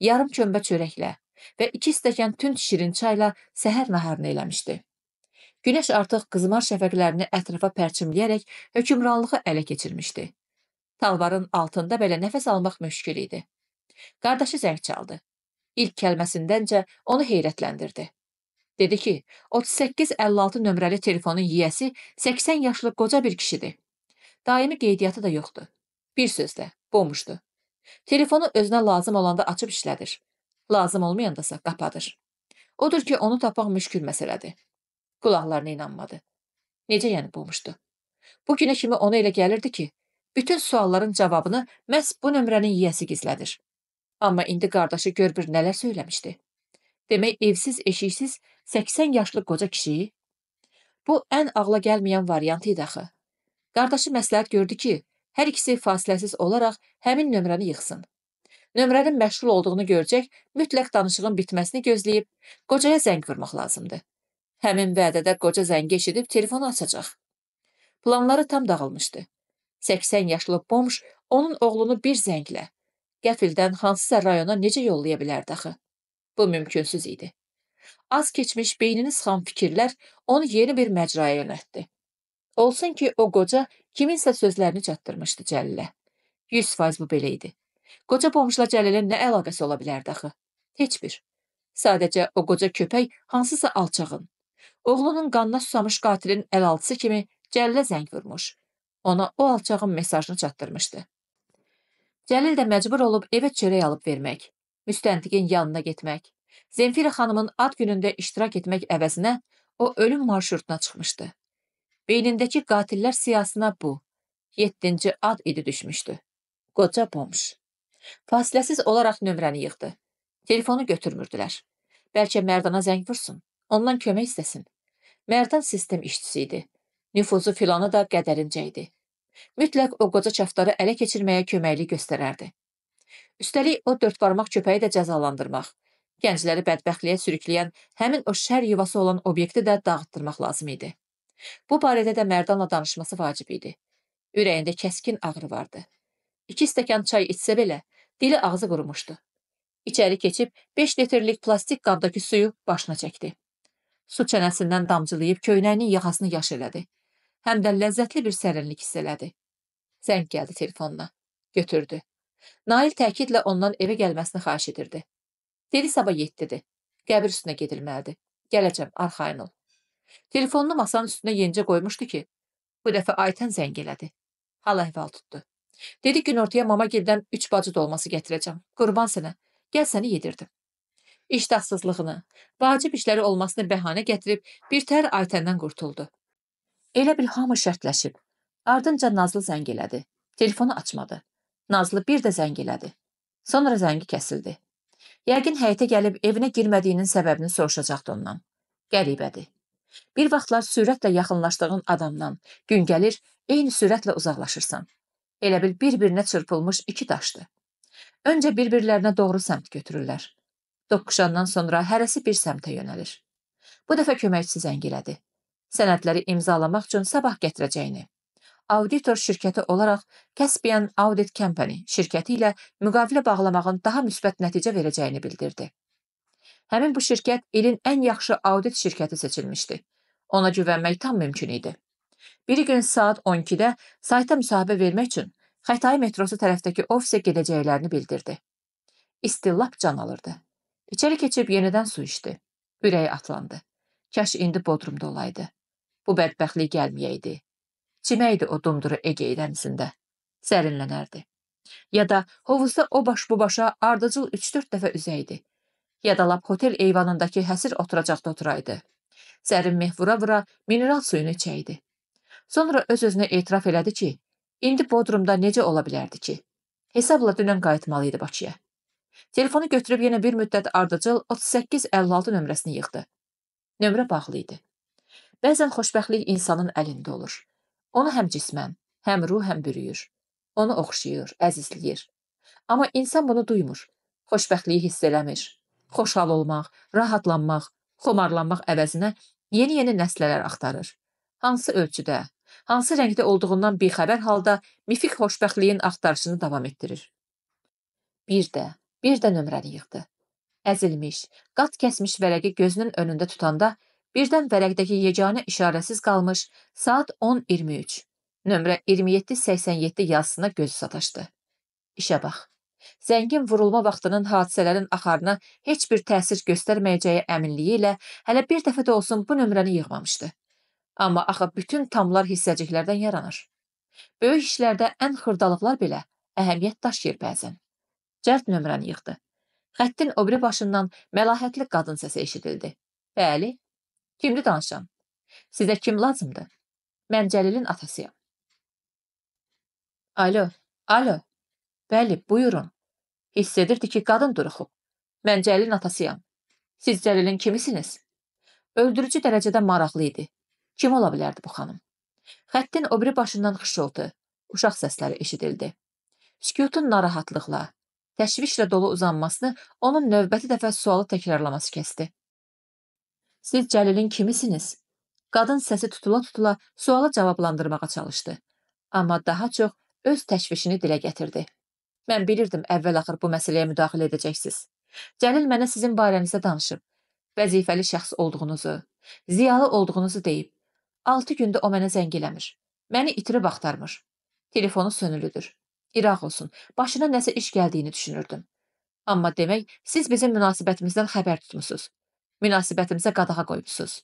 Yarım kömbə çörəklə və iki stəkan tünd şirin çayla səhər naharını eləmişdi. Günəş artıq qızmar şəfəqlərini ətrafa pərçimləyərək hökmranlığı ələ keçirmişdi. Talvarın altında belə nəfəs almaq müşkül idi. Qardaşı zəng çaldı. İlk kəlməsindəncə onu heyrətləndirdi. Dedi ki, 3856 nömrəli telefonun yiyəsi 80 yaşlı qoca bir kişidir. Daimi qeydiyyatı da yoxdur. Bir sözlə, bomuşdu. Telefonu özünə lazım olanda açıb işlədir. Lazım olmayandasa qapadır. Odur ki, onu tapmaq müşkül məsələdir. Qulaqlarına inanmadı. Necə yəni bomuşdu? Bu günə kimi ona elə gəlirdi ki, bütün sualların cavabını məhz bu nömrənin yiyəsi gizlədir. Amma indi qardaşı gör bir nələr söyləmişdi. Demək, evsiz, eşiksiz 80 yaşlı qoca kişi? Bu ən ağla gəlməyən variant idi axı. Qardaşı məsləhət gördü ki, hər ikisi fasiləsiz olaraq həmin nömrəni yığsın. Nömrənin məşğul olduğunu görəcək, mütləq danışığın bitməsini gözləyib, qocaya zəng vurmaq lazımdı. Həmin vədədə qoca zəngi eşidib telefonu açacaq. Planları tam dağılmışdı. 80 yaşlı bomş onun oğlunu bir zənglə, qəfildən hansısa rayona necə yollaya bilərdi axı? Bu mümkünsüz idi az keçmiş beynini sıxan fikirlər onu yeni bir məcraya yönəltdi. Olsun ki, o qoca kiminsə sözlərini çatdırmışdı Cəlilə. 100% bu belə idi. Qoca bomşla Cəlilin nə əlaqəsi ola bilərdi axı? Heç bir. Sadəcə o qoca köpək hansısa alçağın, oğlunun qanına susamış qatilin əlaltısı kimi Cəlilə zəng vurmuş. Ona o alçağın mesajını çatdırmışdı. Cəlil də məcbur olub evə çörək alıb vermək, müstəntiqin yanına getmək, Zemfira xanımın ad günündə iştirak etmək əvəzinə o ölüm marşrutuna çıxmışdı. Beynindəki qatillər siyasına bu, yeddinci ad idi düşmüşdü. Qoca bomş. Fasiləsiz olaraq nömrəni yığdı. Telefonu götürmürdülər. Bəlkə Mərdana zəng vursun, ondan kömək istəsin. Mərdan sistem işçisi idi. Nüfuzu filanı da qədərincə idi. Mütləq o qoca çaftarı ələ keçirməyə köməkli göstərərdi. Üstəlik o dörd barmaq köpəyi də cəzalandırmaq, Gəncləri bədbəxtliyə sürükləyən həmin o şər yuvası olan obyekti də dağıtdırmaq lazım idi. Bu barədə də Mərdanla danışması vacib idi. Ürəyində kəskin ağrı vardı. İki stəkan çay içsə belə, dili ağzı qurumuşdu. İçəri keçib 5 litrlik plastik qabdakı suyu başına çəkdi. Su çənəsindən damcılayıb köynəyinin yaxasını yaş elədi. Həm də ləzzətli bir sərinlik hiss elədi. Zəng gəldi telefonuna. Götürdü. Nail təkidlə ondan evə gəlməsini xahiş edirdi. Dedi sabah 7-dir. Qəbir üstünə gedilməlidir. Gələcəm, arxayın ol. Telefonunu masanın üstünə yenicə qoymuşdu ki, bu dəfə Aytən zəng elədi. Hal əhval tutdu. Dedi günortaya mama gildən üç bacı dolması gətirəcəm. Qurban sənə. Gəl səni yedirdim. İştahsızlığını, vacib işləri olmasını bəhanə gətirib birtər Aytəndən qurtuldu. Elə bil hamı şərtləşib. Ardınca Nazlı zəng elədi. Telefonu açmadı. Nazlı bir də zəng elədi. Sonra zəngi kəsildi. Yəqin həyətə gəlib evinə girmədiyinin səbəbini soruşacaqdı ondan. Qəribədir. Bir vaxtlar sürətlə yaxınlaşdığın adamdan gün gəlir, eyni sürətlə uzaqlaşırsan. Elə bil bir-birinə çırpılmış iki daşdır. Öncə bir-birlərinə doğru səmt götürürlər. Doqquşandan sonra hərəsi bir səmtə yönəlir. Bu dəfə köməkçi zəng elədi. Sənədləri imzalamaq üçün sabah gətirəcəyini auditor şirkəti olaraq Caspian Audit Company şirkəti ilə müqavilə bağlamağın daha müsbət nəticə verəcəyini bildirdi. Həmin bu şirkət ilin ən yaxşı audit şirkəti seçilmişdi. Ona güvənmək tam mümkün idi. Bir gün saat 12-də sayta müsahibə vermək üçün Xətai metrosu tərəfdəki ofisə gedəcəklərini bildirdi. İstillab can alırdı. İçəri keçib yenidən su içdi. Ürəyi atlandı. Kaş indi Bodrumda olaydı. Bu bədbəxtlik gəlməyəydi çiməkdi o dumduru Egey dənizində. Sərinlənərdi. Ya da hovuzda o baş bu başa ardıcıl 3-4 dəfə üzəydi. Ya da lap hotel eyvanındakı həsir oturacaqda oturaydı. Sərin mehvura vura mineral suyunu içəydi. Sonra öz-özünə etiraf elədi ki, indi Bodrumda necə ola bilərdi ki? Hesabla dünən qayıtmalı idi Bakıya. Telefonu götürüb yenə bir müddət ardıcıl 3856 nömrəsini yığdı. Nömrə bağlı idi. Bəzən xoşbəxtlik insanın əlində olur. Onu həm cismən, həm ruhən bürüyür. Onu oxşayır, əzizləyir. Amma insan bunu duymur. Xoşbəxtliyi hiss eləmir. Xoşhal olmaq, rahatlanmaq, xumarlanmaq əvəzinə yeni-yeni nəslələr axtarır. Hansı ölçüdə, hansı rəngdə olduğundan bixəbər halda mifik xoşbəxtliyin axtarışını davam etdirir. Bir də, bir də nömrəni yıxdı. Əzilmiş, qat kəsmiş vərəqi gözünün önündə tutanda Birdən vərəqdəki yeganə işarəsiz qalmış saat 10.23, nömrə 2787 yazısına göz sataşdı. İşə bax. Zəngin vurulma vaxtının hadisələrin axarına heç bir təsir göstərməyəcəyi əminliyi ilə hələ bir dəfə də olsun bu nömrəni yığmamışdı. Amma axı bütün tamlar hissəciklərdən yaranır. Böyük işlərdə ən xırdalıqlar belə əhəmiyyət daşıyır bəzən. Cəld nömrəni yıxdı. Xəttin obri başından məlahətli qadın səsi eşidildi. Bəli, Kimdir danışan? Sizə kim lazımdır? Mən Cəlilin atasıyam. Alo, alo. Bəli, buyurun. Hiss edirdi ki, qadın duruxub. Mən Cəlilin atasıyam. Siz Cəlilin kimisiniz? Öldürücü dərəcədə maraqlı idi. Kim ola bilərdi bu xanım? Xəttin o biri başından xışıltı, uşaq səsləri eşidildi. Sükutun narahatlıqla, təşvişlə dolu uzanmasını onun növbəti dəfə sualı təkrarlaması kəsdi. Siz Cəlilin kimisiniz? Qadın səsi tutula-tutula sualı cavablandırmağa çalışdı. Amma daha çox öz təşvişini dilə gətirdi. Mən bilirdim əvvəl-axır bu məsələyə müdaxilə edəcəksiniz. Cəlil mənə sizin barənizdə danışıb. Vəzifəli şəxs olduğunuzu, ziyalı olduğunuzu deyib. 6 gündə o mənə zəng eləmir. Məni itirib axtarmır. Telefonu sönülüdür. İraq olsun. Başına nəsə iş gəldiyini düşünürdüm. Amma demək, siz bizim münasibətimizdən xəbər tutmusunuz. Münasibətimizə qadağa qoyubsuz.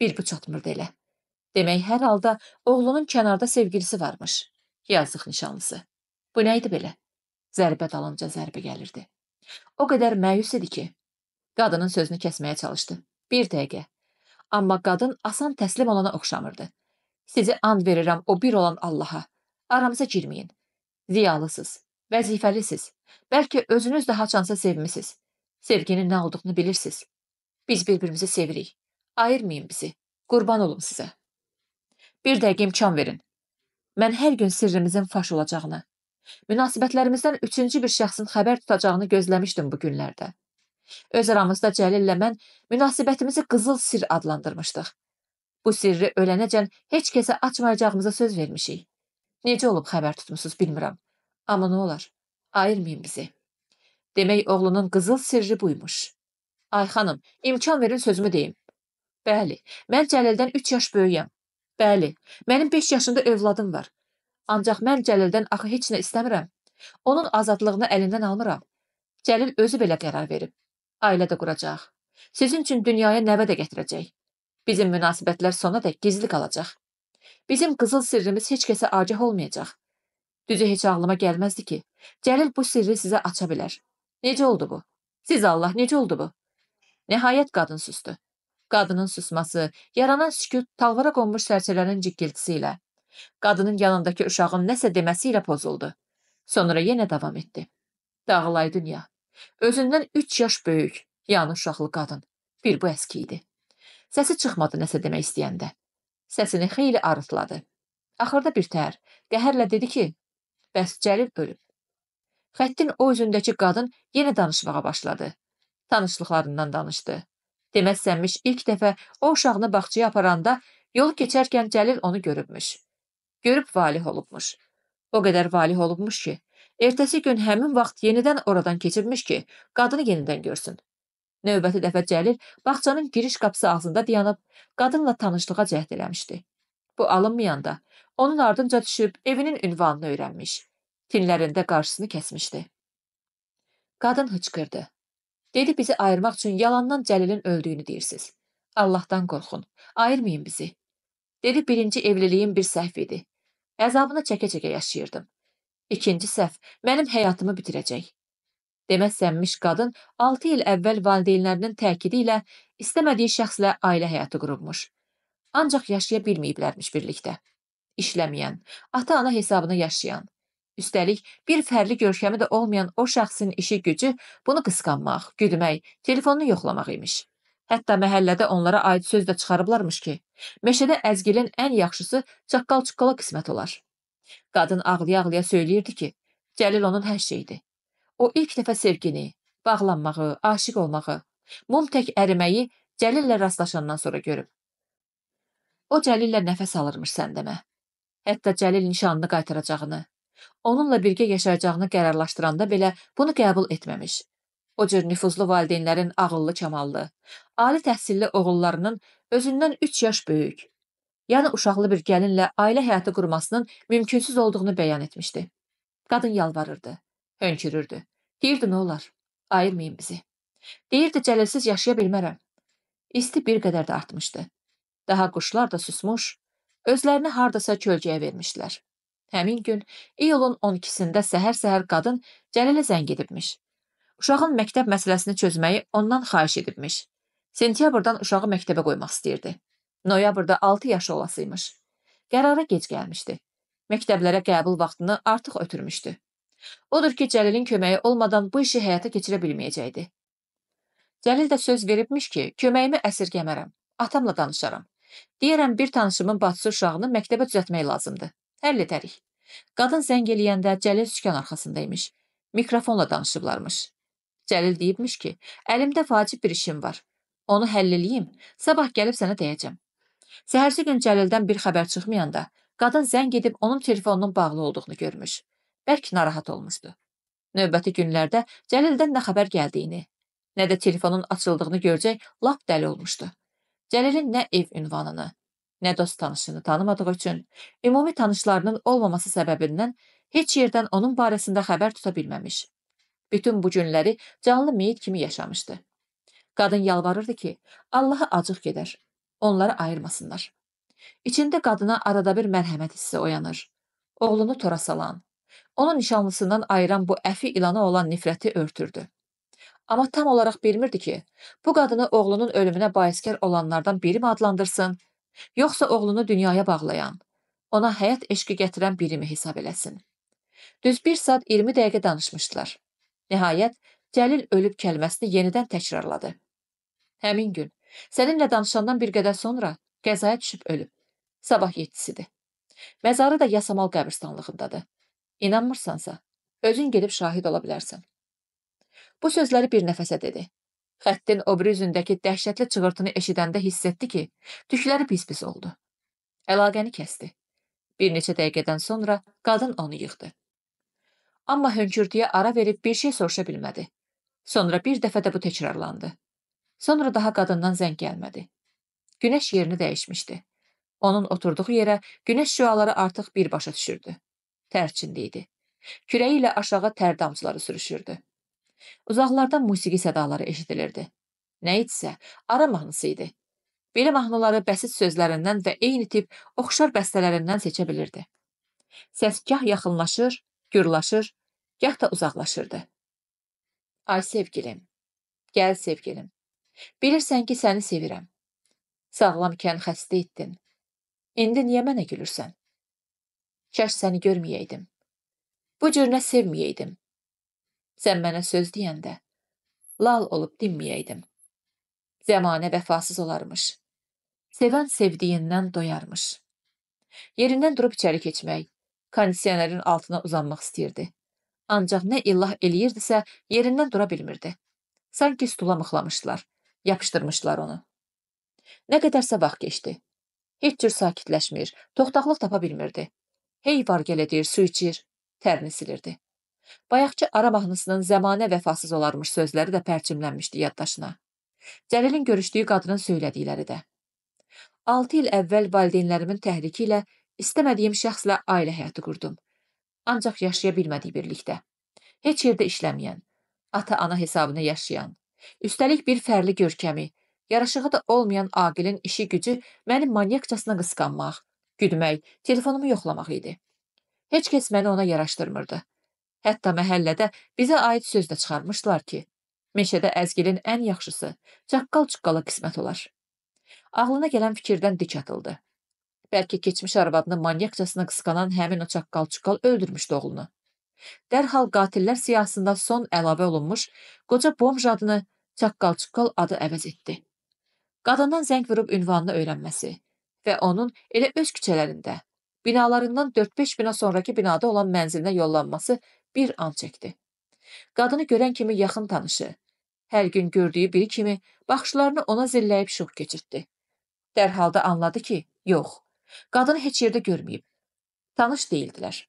Bir bu çatmırdı elə. Demək, hər halda oğlunun kənarda sevgilisi varmış. Yazıq nişanlısı. Bu nə idi belə? Zərbə dalınca zərbə gəlirdi. O qədər məyus idi ki, qadının sözünü kəsməyə çalışdı. Bir dəqiqə. Amma qadın asan təslim olana oxşamırdı. Sizi and verirəm o bir olan Allaha. Aramıza girməyin. Ziyalısız, vəzifəlisiz. Bəlkə özünüz də haçansa sevmisiniz. Sevginin nə olduğunu bilirsiniz. Biz bir-birimizi sevirik. Ayırmayın bizi. Qurban olum sizə. Bir dəqiqə imkan verin. Mən hər gün sirrimizin faş olacağını, münasibətlərimizdən üçüncü bir şəxsin xəbər tutacağını gözləmişdim bu günlərdə. Öz aramızda Cəlillə mən münasibətimizi qızıl sir adlandırmışdıq. Bu sirri ölənəcən heç kəsə açmayacağımıza söz vermişik. Necə olub xəbər tutmusunuz bilmirəm. Amma nə olar? Ayırmayın bizi. Demək oğlunun qızıl sirri buymuş. Ay xanım, imkan verin sözümü deyim. Bəli, mən Cəlildən 3 yaş böyüyəm. Bəli, mənim 5 yaşında övladım var. Ancaq mən Cəlildən axı heç nə istəmirəm. Onun azadlığını əlindən almıram. Cəlil özü belə qərar verib. Ailə də quracaq. Sizin üçün dünyaya nəvə də gətirəcək. Bizim münasibətlər sona dək gizli qalacaq. Bizim qızıl sirrimiz heç kəsə agah olmayacaq. Düzü heç ağlıma gəlməzdi ki, Cəlil bu sirri sizə aça bilər. Necə oldu bu? Siz Allah, necə oldu bu? Nəhayət qadın süstü. Qadının susması, yaranan sükut talvara qonmuş sərçələrin cikkiltisi ilə, qadının yanındakı uşağın nəsə deməsi ilə pozuldu. Sonra yenə davam etdi. Dağılay dünya. Özündən üç yaş böyük, yanı uşaqlı qadın. Bir bu əski idi. Səsi çıxmadı nəsə demək istəyəndə. Səsini xeyli arıtladı. Axırda bir tər, qəhərlə dedi ki, bəs Cəlil ölüb. Xəttin o üzündəki qadın yenə danışmağa başladı tanışlıqlarından danışdı. Deməzsənmiş ilk dəfə o uşağını bağçaya aparanda yol keçərkən Cəlil onu görübmüş. Görüb valih olubmuş. O qədər valih olubmuş ki, ertəsi gün həmin vaxt yenidən oradan keçibmiş ki, qadını yenidən görsün. Növbəti dəfə Cəlil bağçanın giriş qapısı ağzında dayanıb qadınla tanışlığa cəhd eləmişdi. Bu alınmayanda onun ardınca düşüb evinin ünvanını öyrənmiş. Tinlərində qarşısını kəsmişdi. Qadın hıçqırdı. Dedi bizi ayırmaq üçün yalandan Cəlilin öldüyünü deyirsiniz. Allahdan qorxun, ayırmayın bizi. Dedi birinci evliliyin bir səhv idi. Əzabını çəkə-çəkə yaşayırdım. İkinci səhv mənim həyatımı bitirəcək. Deməzsənmiş qadın 6 il əvvəl valideynlərinin təkidi ilə istəmədiyi şəxslə ailə həyatı qurubmuş. Ancaq yaşaya bilməyiblərmiş birlikdə. İşləməyən, ata-ana hesabını yaşayan, Üstəlik, bir fərli görkəmi də olmayan o şəxsin işi gücü bunu qısqanmaq, güdmək, telefonunu yoxlamaq imiş. Hətta məhəllədə onlara aid söz də çıxarıblarmış ki, meşədə əzgilin ən yaxşısı çaqqal-çuqqala qismət olar. Qadın ağlaya-ağlaya söyləyirdi ki, Cəlil onun hər şeyidir. O ilk dəfə sevgini, bağlanmağı, aşiq olmağı, mum tək əriməyi Cəlillə rastlaşandan sonra görüb. O Cəlillə nəfəs alırmış səndəmə. Hətta Cəlil nişanını qaytaracağını, onunla birgə yaşayacağını qərarlaşdıranda belə bunu qəbul etməmiş. O cür nüfuzlu valideynlərin ağıllı kamallı, ali təhsilli oğullarının özündən 3 yaş böyük, yəni uşaqlı bir gəlinlə ailə həyatı qurmasının mümkünsüz olduğunu bəyan etmişdi. Qadın yalvarırdı, hönkürürdü. Deyirdi nə olar, ayırmayın bizi. Deyirdi cəlilsiz yaşaya bilmərəm. İsti bir qədər də artmışdı. Daha quşlar da susmuş, özlərini hardasa kölgəyə vermişdilər. Həmin gün iyulun 12-sində səhər-səhər qadın Cəlilə zəng edibmiş. Uşağın məktəb məsələsini çözməyi ondan xahiş edibmiş. Sentyabrdan uşağı məktəbə qoymaq istəyirdi. Noyabrda 6 yaşı olasıymış. Qərara gec gəlmişdi. Məktəblərə qəbul vaxtını artıq ötürmüşdü. Odur ki, Cəlilin köməyi olmadan bu işi həyata keçirə bilməyəcəkdi. Cəlil də söz veribmiş ki, köməyimi əsirgəmərəm, atamla danışaram. Deyərəm bir tanışımın bacısı uşağını məktəbə düzəltmək lazımdır. Həll edərik. Qadın zəng eləyəndə Cəlil sükan arxasında imiş. Mikrofonla danışıblarmış. Cəlil deyibmiş ki, əlimdə vacib bir işim var. Onu həll eləyim, sabah gəlib sənə deyəcəm. Səhərsi gün Cəlildən bir xəbər çıxmayanda, qadın zəng edib onun telefonunun bağlı olduğunu görmüş. Bəlkə narahat olmuşdu. Növbəti günlərdə Cəlildən nə xəbər gəldiyini, nə də telefonun açıldığını görəcək lap dəli olmuşdu. Cəlilin nə ev ünvanını, nə dost tanışını tanımadığı üçün, ümumi tanışlarının olmaması səbəbindən heç yerdən onun barəsində xəbər tuta bilməmiş. Bütün bu günləri canlı meyit kimi yaşamışdı. Qadın yalvarırdı ki, Allaha acıq gedər, onları ayırmasınlar. İçində qadına arada bir mərhəmət hissi oyanır. Oğlunu tora salan, onu nişanlısından ayıran bu əfi ilana olan nifrəti örtürdü. Amma tam olaraq bilmirdi ki, bu qadını oğlunun ölümünə bayiskər olanlardan biri mi adlandırsın, yoxsa oğlunu dünyaya bağlayan, ona həyat eşqi gətirən birimi hesab eləsin. Düz 1 saat 20 dəqiqə danışmışdılar. Nəhayət, Cəlil ölüb kəlməsini yenidən təkrarladı. Həmin gün, səninlə danışandan bir qədər sonra qəzaya düşüb ölüb. Sabah 7-sidir. Məzarı da Yasamal qəbristanlığındadır. İnanmırsansa, özün gedib şahid ola bilərsən. Bu sözləri bir nəfəsə dedi. Xəttin o biri üzündəki dəhşətli çığırtını eşidəndə hiss etdi ki, tükləri pis-pis oldu. Əlaqəni kəsdi. Bir neçə dəqiqədən sonra qadın onu yıxdı. Amma hönkürtüyə ara verib bir şey soruşa bilmədi. Sonra bir dəfə də bu təkrarlandı. Sonra daha qadından zəng gəlmədi. Günəş yerini dəyişmişdi. Onun oturduğu yerə günəş şüaları artıq birbaşa düşürdü. Tərçində idi. Kürəyi ilə aşağı tər damcıları sürüşürdü. Uzaqlardan musiqi sədaları eşidilirdi. Nə idisə, ara mahnısı idi. Belə mahnıları bəsit sözlərindən və eyni tip oxşar bəstələrindən seçə bilirdi. Səs gah yaxınlaşır, gürlaşır, gah da uzaqlaşırdı. Ay sevgilim, gəl sevgilim. Bilirsən ki, səni sevirəm. Sağlamkən xəstə etdin. İndi niyə mənə gülürsən? Kəş səni görməyəydim. Bu cür nə sevməyəydim. Sən mənə söz deyəndə lal olub dinməyəydim. Zəmanə vəfasız olarmış. Sevən sevdiyindən doyarmış. Yerindən durub içəri keçmək, kondisionerin altına uzanmaq istəyirdi. Ancaq nə illah eləyirdisə, yerindən dura bilmirdi. Sanki stula mıxlamışdılar, yapışdırmışdılar onu. Nə qədərsə vaxt keçdi. Heç cür sakitləşmir, toxtaqlıq tapa bilmirdi. Hey var gəl edir, su içir, tərini silirdi. Bayaqçı ara mahnısının zəmanə vəfasız olarmış sözləri də pərçimlənmişdi yaddaşına. Cəlilin görüşdüyü qadının söylədikləri də. Altı il əvvəl valideynlərimin təhriki ilə istəmədiyim şəxslə ailə həyatı qurdum. Ancaq yaşaya bilmədik birlikdə. Heç yerdə işləməyən, ata-ana hesabını yaşayan, üstəlik bir fərli görkəmi, yaraşığı da olmayan Aqilin işi gücü məni manyakcasına qısqanmaq, güdmək, telefonumu yoxlamaq idi. Heç kəs məni ona yaraşdırmırdı. Hətta məhəllədə bizə aid söz də çıxarmışdılar ki, meşədə əzgilin ən yaxşısı çaqqal-çuqqala qismət olar. Ağlına gələn fikirdən dik atıldı. Bəlkə keçmiş arvadını manyakcasına qısqanan həmin o çaqqal-çuqqal öldürmüşdü oğlunu. Dərhal qatillər siyasında son əlavə olunmuş qoca bomj adını çaqqal-çuqqal adı əvəz etdi. Qadından zəng vurub ünvanını öyrənməsi və onun elə öz küçələrində, binalarından 4-5 bina sonraki binada olan mənzilinə yollanması bir an çəkdi. Qadını görən kimi yaxın tanışı, hər gün gördüyü biri kimi baxışlarını ona zilləyib şux keçirtdi. Dərhal da anladı ki, yox, qadını heç yerdə görməyib. Tanış deyildilər.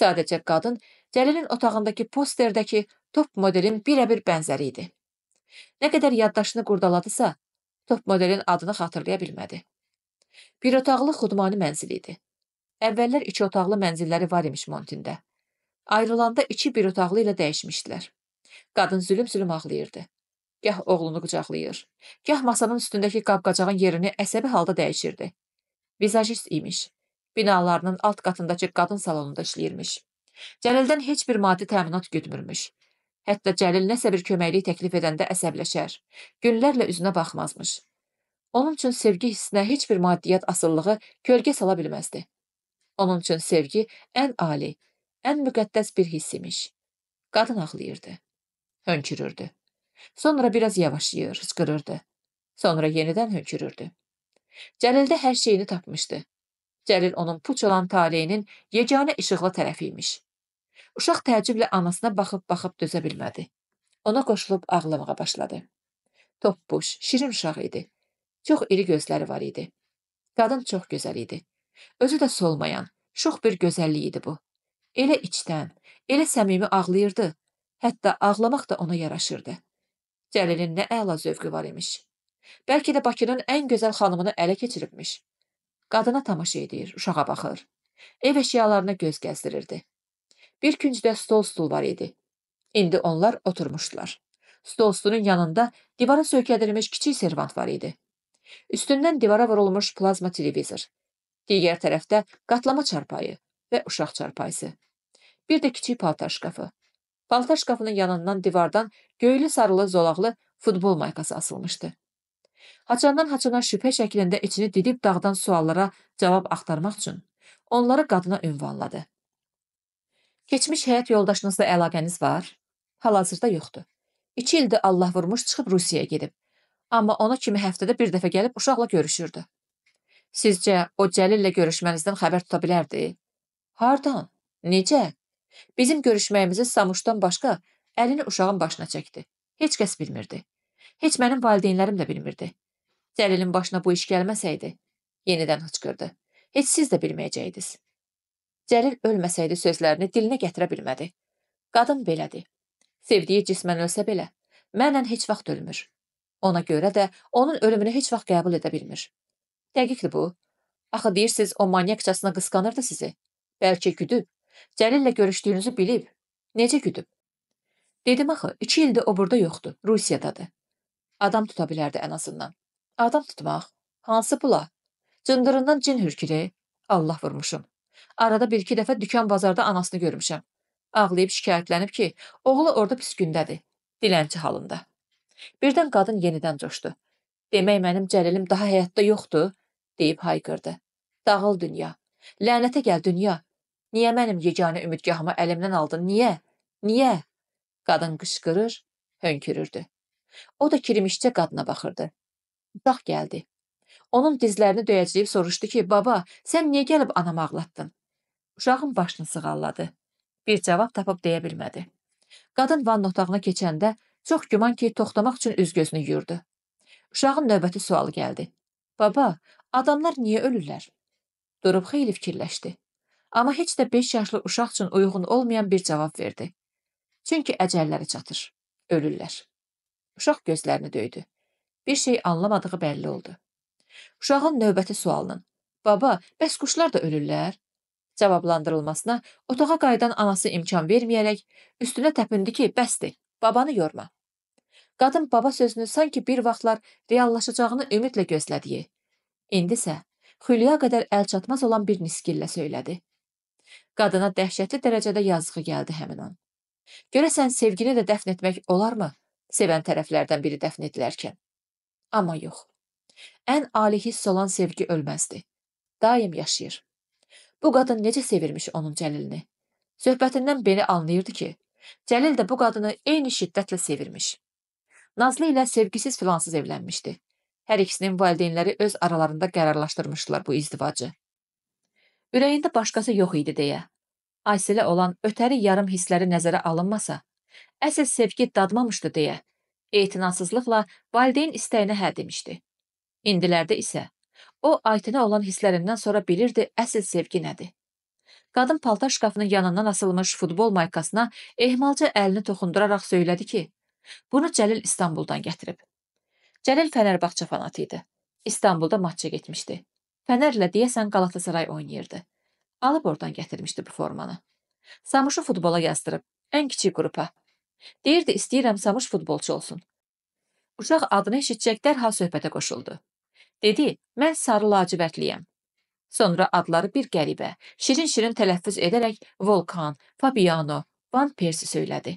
Sadəcə qadın Cəlilin otağındakı posterdəki top modelin birə-bir bənzəri idi. Nə qədər yaddaşını qurdaladısa, top modelin adını xatırlaya bilmədi. Bir otaqlı xudmani mənzili idi. Əvvəllər iki otaqlı mənzilləri var imiş Montində. Ayrılanda iki bir otaqlı ilə dəyişmişdilər. Qadın zülüm-zülüm ağlayırdı. Gah oğlunu qucaqlayır, gah masanın üstündəki qab-qacağın yerini əsəbi halda dəyişirdi. Vizajist imiş. Binalarının alt qatındakı qadın salonunda işləyirmiş. Cəlildən heç bir maddi təminat gütmürmüş. Hətta Cəlil nəsə bir köməklik təklif edəndə əsəbləşər, günlərlə üzünə baxmazmış. Onun üçün sevgi hissinə heç bir maddiyyat asıllığı kölgə sala bilməzdi. Onun üçün sevgi ən ali, ən müqəddəs bir hiss imiş. Qadın ağlayırdı. Hönkürürdü. Sonra biraz yavaşlayır, hıçqırırdı. Sonra yenidən hönkürürdü. Cəlildə hər şeyini tapmışdı. Cəlil onun puç olan taleyinin yeganə işıqlı tərəfi imiş. Uşaq təəccüblə anasına baxıb-baxıb dözə bilmədi. Ona qoşulub ağlamağa başladı. Topbuş, şirin uşaq idi. Çox iri gözləri var idi. Qadın çox gözəl idi. Özü də solmayan, şux bir gözəllik idi bu. Elə içdən, elə səmimi ağlayırdı. Hətta ağlamaq da ona yaraşırdı. Cəlilin nə əla zövqü var imiş. Bəlkə də Bakının ən gözəl xanımını ələ keçiribmiş. Qadına tamaşa edir, uşağa baxır. Ev əşyalarına göz gəzdirirdi. Bir küncdə stol-stul var idi. İndi onlar oturmuşdular. Stol-stulun yanında divara söykədilmiş kiçik servant var idi. Üstündən divara vurulmuş plazma televizor. Digər tərəfdə qatlama çarpayı, və uşaq çarpayısı. Bir də kiçik paltar şkafı. Paltar şkafının yanından divardan göylü sarılı zolaqlı futbol maykası asılmışdı. Haçandan haçana şübhə şəklində içini didib dağdan suallara cavab axtarmaq üçün onları qadına ünvanladı. Keçmiş həyat yoldaşınızla əlaqəniz var? Hal-hazırda yoxdur. İki ildir Allah vurmuş çıxıb Rusiyaya gedib. Amma ona kimi həftədə bir dəfə gəlib uşaqla görüşürdü. Sizcə o Cəlillə görüşmənizdən xəbər tuta bilərdi? Hardan? Necə? Bizim görüşməyimizi Samuşdan başqa əlini uşağın başına çəkdi. Heç kəs bilmirdi. Heç mənim valideynlərim də bilmirdi. Cəlilin başına bu iş gəlməsəydi, yenidən hıçqırdı. Heç siz də bilməyəcəydiniz. Cəlil ölməsəydi sözlərini dilinə gətirə bilmədi. Qadın belədir. Sevdiyi cismən ölsə belə, mənlə heç vaxt ölmür. Ona görə də onun ölümünü heç vaxt qəbul edə bilmir. Dəqiqdir bu. Axı deyirsiz, o manyakcasına qısqanırdı sizi. Bəlkə güdüb. Cəlillə görüşdüyünüzü bilib. Necə güdüb? Dedim axı, iki ildir o burada yoxdur, Rusiyadadır. Adam tuta bilərdi ən azından. Adam tutmaq? Hansı pula? Cındırından cin hürkülü. Allah vurmuşum. Arada bir-iki dəfə dükan bazarda anasını görmüşəm. Ağlayıb şikayətlənib ki, oğlu orada pis gündədir. Dilənçi halında. Birdən qadın yenidən coşdu. Demək mənim Cəlilim daha həyatda yoxdur, deyib hayqırdı. Dağıl dünya. Lənətə gəl dünya. Niyə mənim yeganə ümidgahımı əlimdən aldın? Niyə? Niyə? Qadın qışqırır, hönkürürdü. O da kirimişcə qadına baxırdı. Uşaq gəldi. Onun dizlərini döyəcləyib soruşdu ki, baba, sən niyə gəlib anamı ağlatdın? Uşağın başını sığalladı. Bir cavab tapıb deyə bilmədi. Qadın vann otağına keçəndə çox güman ki, toxtamaq üçün üz-gözünü yurdu. Uşağın növbəti sualı gəldi. Baba, adamlar niyə ölürlər? Durub xeyli fikirləşdi amma heç də 5 yaşlı uşaq üçün uyğun olmayan bir cavab verdi. Çünki əcəlləri çatır, ölürlər. Uşaq gözlərini döydü. Bir şey anlamadığı bəlli oldu. Uşağın növbəti sualının: "Baba, bəs quşlar da ölürlər?" cavablandırılmasına otağa qayıdan anası imkan verməyərək üstünə təpindi ki, bəsdir, babanı yorma. Qadın baba sözünü sanki bir vaxtlar reallaşacağını ümidlə gözlədiyi, indisə xülya qədər əlçatmaz olan bir niskillə söylədi. Qadına dəhşətli dərəcədə yazığı gəldi həmin an. Görəsən sevgini də dəfn etmək olarmı? Sevən tərəflərdən biri dəfn edilərkən. Amma yox. Ən ali hiss olan sevgi ölməzdi. Daim yaşayır. Bu qadın necə sevirmiş onun Cəlilini? Söhbətindən belə anlayırdı ki, Cəlil də bu qadını eyni şiddətlə sevirmiş. Nazlı ilə sevgisiz filansız evlənmişdi. Hər ikisinin valideynləri öz aralarında qərarlaşdırmışdılar bu izdivacı. Ürəyində başqası yox idi deyə. Ayselə olan ötəri yarım hissləri nəzərə alınmasa, əsl sevgi dadmamışdı deyə, etinadsızlıqla valideyn istəyinə hə demişdi. İndilərdə isə o Aytənə olan hisslərindən sonra bilirdi əsl sevgi nədir. Qadın paltar şkafının yanından asılmış futbol maykasına ehmalca əlini toxunduraraq söylədi ki, bunu Cəlil İstanbuldan gətirib. Cəlil Fənərbağça fanatı idi. İstanbulda matça getmişdi. Fənərlə deyəsən Qalatasaray oynayırdı. Alıb oradan gətirmişdi bu formanı. Samışı futbola yazdırıb, ən kiçik qrupa. Deyirdi, istəyirəm Samış futbolçu olsun. Uşaq adını eşitcək dərhal söhbətə qoşuldu. Dedi, mən sarı lacivərtliyəm. Sonra adları bir qəribə, şirin-şirin tələffüz edərək Volkan, Fabiano, Van Persi söylədi.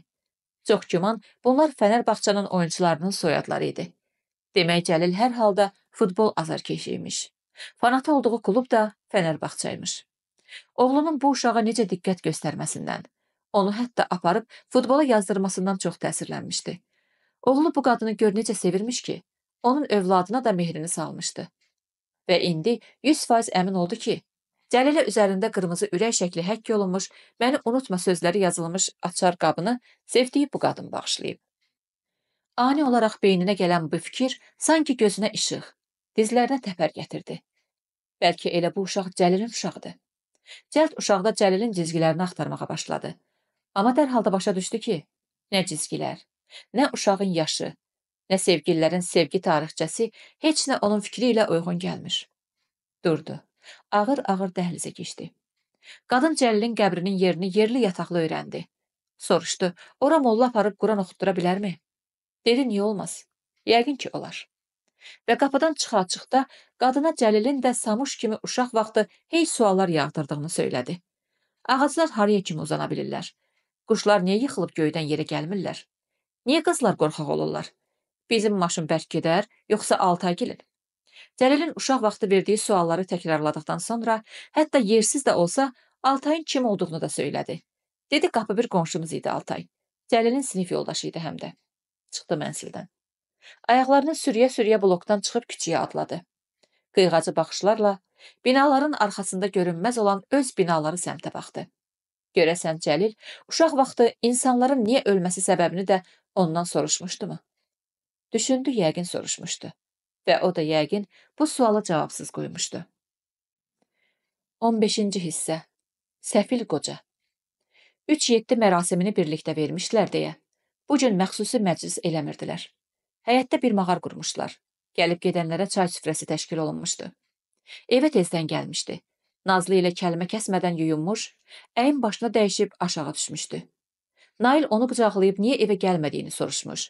Çox güman, bunlar Fənərbağçanın oyunçularının soyadları idi. Demək Cəlil hər halda futbol azarkeşi imiş. Fanatı olduğu klub da Fənərbağça imiş. Oğlunun bu uşağa necə diqqət göstərməsindən, onu hətta aparıb futbola yazdırmasından çox təsirlənmişdi. Oğlu bu qadını gör necə sevirmiş ki, onun övladına da mehrini salmışdı. Və indi 100% əmin oldu ki, Cəlilə üzərində qırmızı ürək şəkli həkk olunmuş, məni unutma sözləri yazılmış açar qabını sevdiyi bu qadın bağışlayıb. Ani olaraq beyninə gələn bu fikir sanki gözünə işıq, Dizlərinə təpər gətirdi. Bəlkə elə bu uşaq Cəlilin uşaqdır. Cəld uşaqda Cəlilin cizgilərini axtarmağa başladı. Amma dərhal da başa düşdü ki, nə cizgilər, nə uşağın yaşı, nə sevgililərin sevgi tarixçəsi heç nə onun fikri ilə uyğun gəlmir. Durdu. Ağır-ağır dəhlizə keçdi. Qadın Cəlilin qəbrinin yerini yerli yataqlı öyrəndi. Soruşdu, ora molla aparıb Quran oxutdura bilərmi? Dedi, niyə olmaz? Yəqin ki, olar. Və qapıdan çıxa-çıxda qadına Cəlilin də Samuş kimi uşaq vaxtı hey suallar yağdırdığını söylədi. Ağaclar haraya kimi uzana bilirlər? Quşlar niyə yıxılıb göydən yerə gəlmirlər? Niyə qızlar qorxaq olurlar? Bizim maşın bərk gedər, yoxsa altı ay gelir? Cəlilin uşaq vaxtı verdiyi sualları təkrarladıqdan sonra, hətta yersiz də olsa, Altayın kim olduğunu da söylədi. Dedi qapı bir qonşumuz idi Altay. Cəlilin sinif yoldaşı idi həm də. Çıxdı mənsildən. Ayaqlarını sürüyə-sürüyə blokdan çıxıb küçüyə adladı. Qıyğacı baxışlarla binaların arxasında görünməz olan öz binaları səmtə baxdı. Görəsən Cəlil uşaq vaxtı insanların niyə ölməsi səbəbini də ondan soruşmuşdu mu? Düşündü, yəqin soruşmuşdu. Və o da yəqin bu suala cavabsız qoymuşdu. 15-ci hissə Səfil qoca 3-7 mərasimini birlikdə vermişlər deyə bu gün məxsusi məclis eləmirdilər. Həyətdə bir mağar qurmuşlar. Gəlib gedənlərə çay süfrəsi təşkil olunmuşdu. Evə tezdən gəlmişdi. Nazlı ilə kəlmə kəsmədən yuyunmuş, əyin başına dəyişib aşağı düşmüşdü. Nail onu qucaqlayıb niyə evə gəlmədiyini soruşmuş.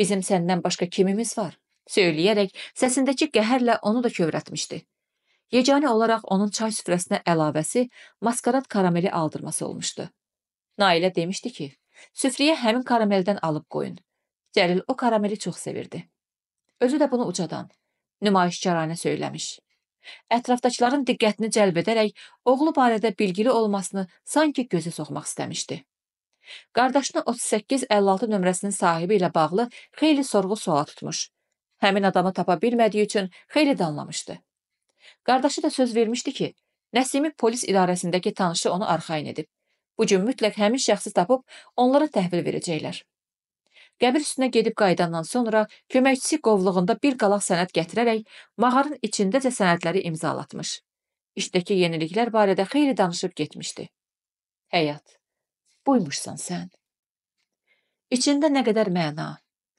Bizim səndən başqa kimimiz var? Söyləyərək səsindəki qəhərlə onu da kövrətmişdi. Yeganə olaraq onun çay süfrəsinə əlavəsi maskarat karameli aldırması olmuşdu. Nailə demişdi ki, süfrəyə həmin karameldən alıb qoyun. Cəlil o karameli çox sevirdi. Özü də bunu ucadan, nümayişkaranə söyləmiş. Ətrafdakıların diqqətini cəlb edərək oğlu barədə bilgili olmasını sanki gözə soxmaq istəmişdi. Qardaşını 38-56 nömrəsinin sahibi ilə bağlı xeyli sorğu-suala tutmuş. Həmin adamı tapa bilmədiyi üçün xeyli danlamışdı. Qardaşı da söz vermişdi ki, Nəsimi polis idarəsindəki tanışı onu arxain edib. Bu gün mütləq həmin şəxsi tapıb onlara təhvil verəcəklər. Qəbir üstünə gedib qayıdandan sonra köməkçisi qovluğunda bir qalaq sənəd gətirərək mağarın içindəcə sənədləri imzalatmış. İşdəki yeniliklər barədə xeyli danışıb getmişdi. Həyat, buymuşsan sən. İçində nə qədər məna,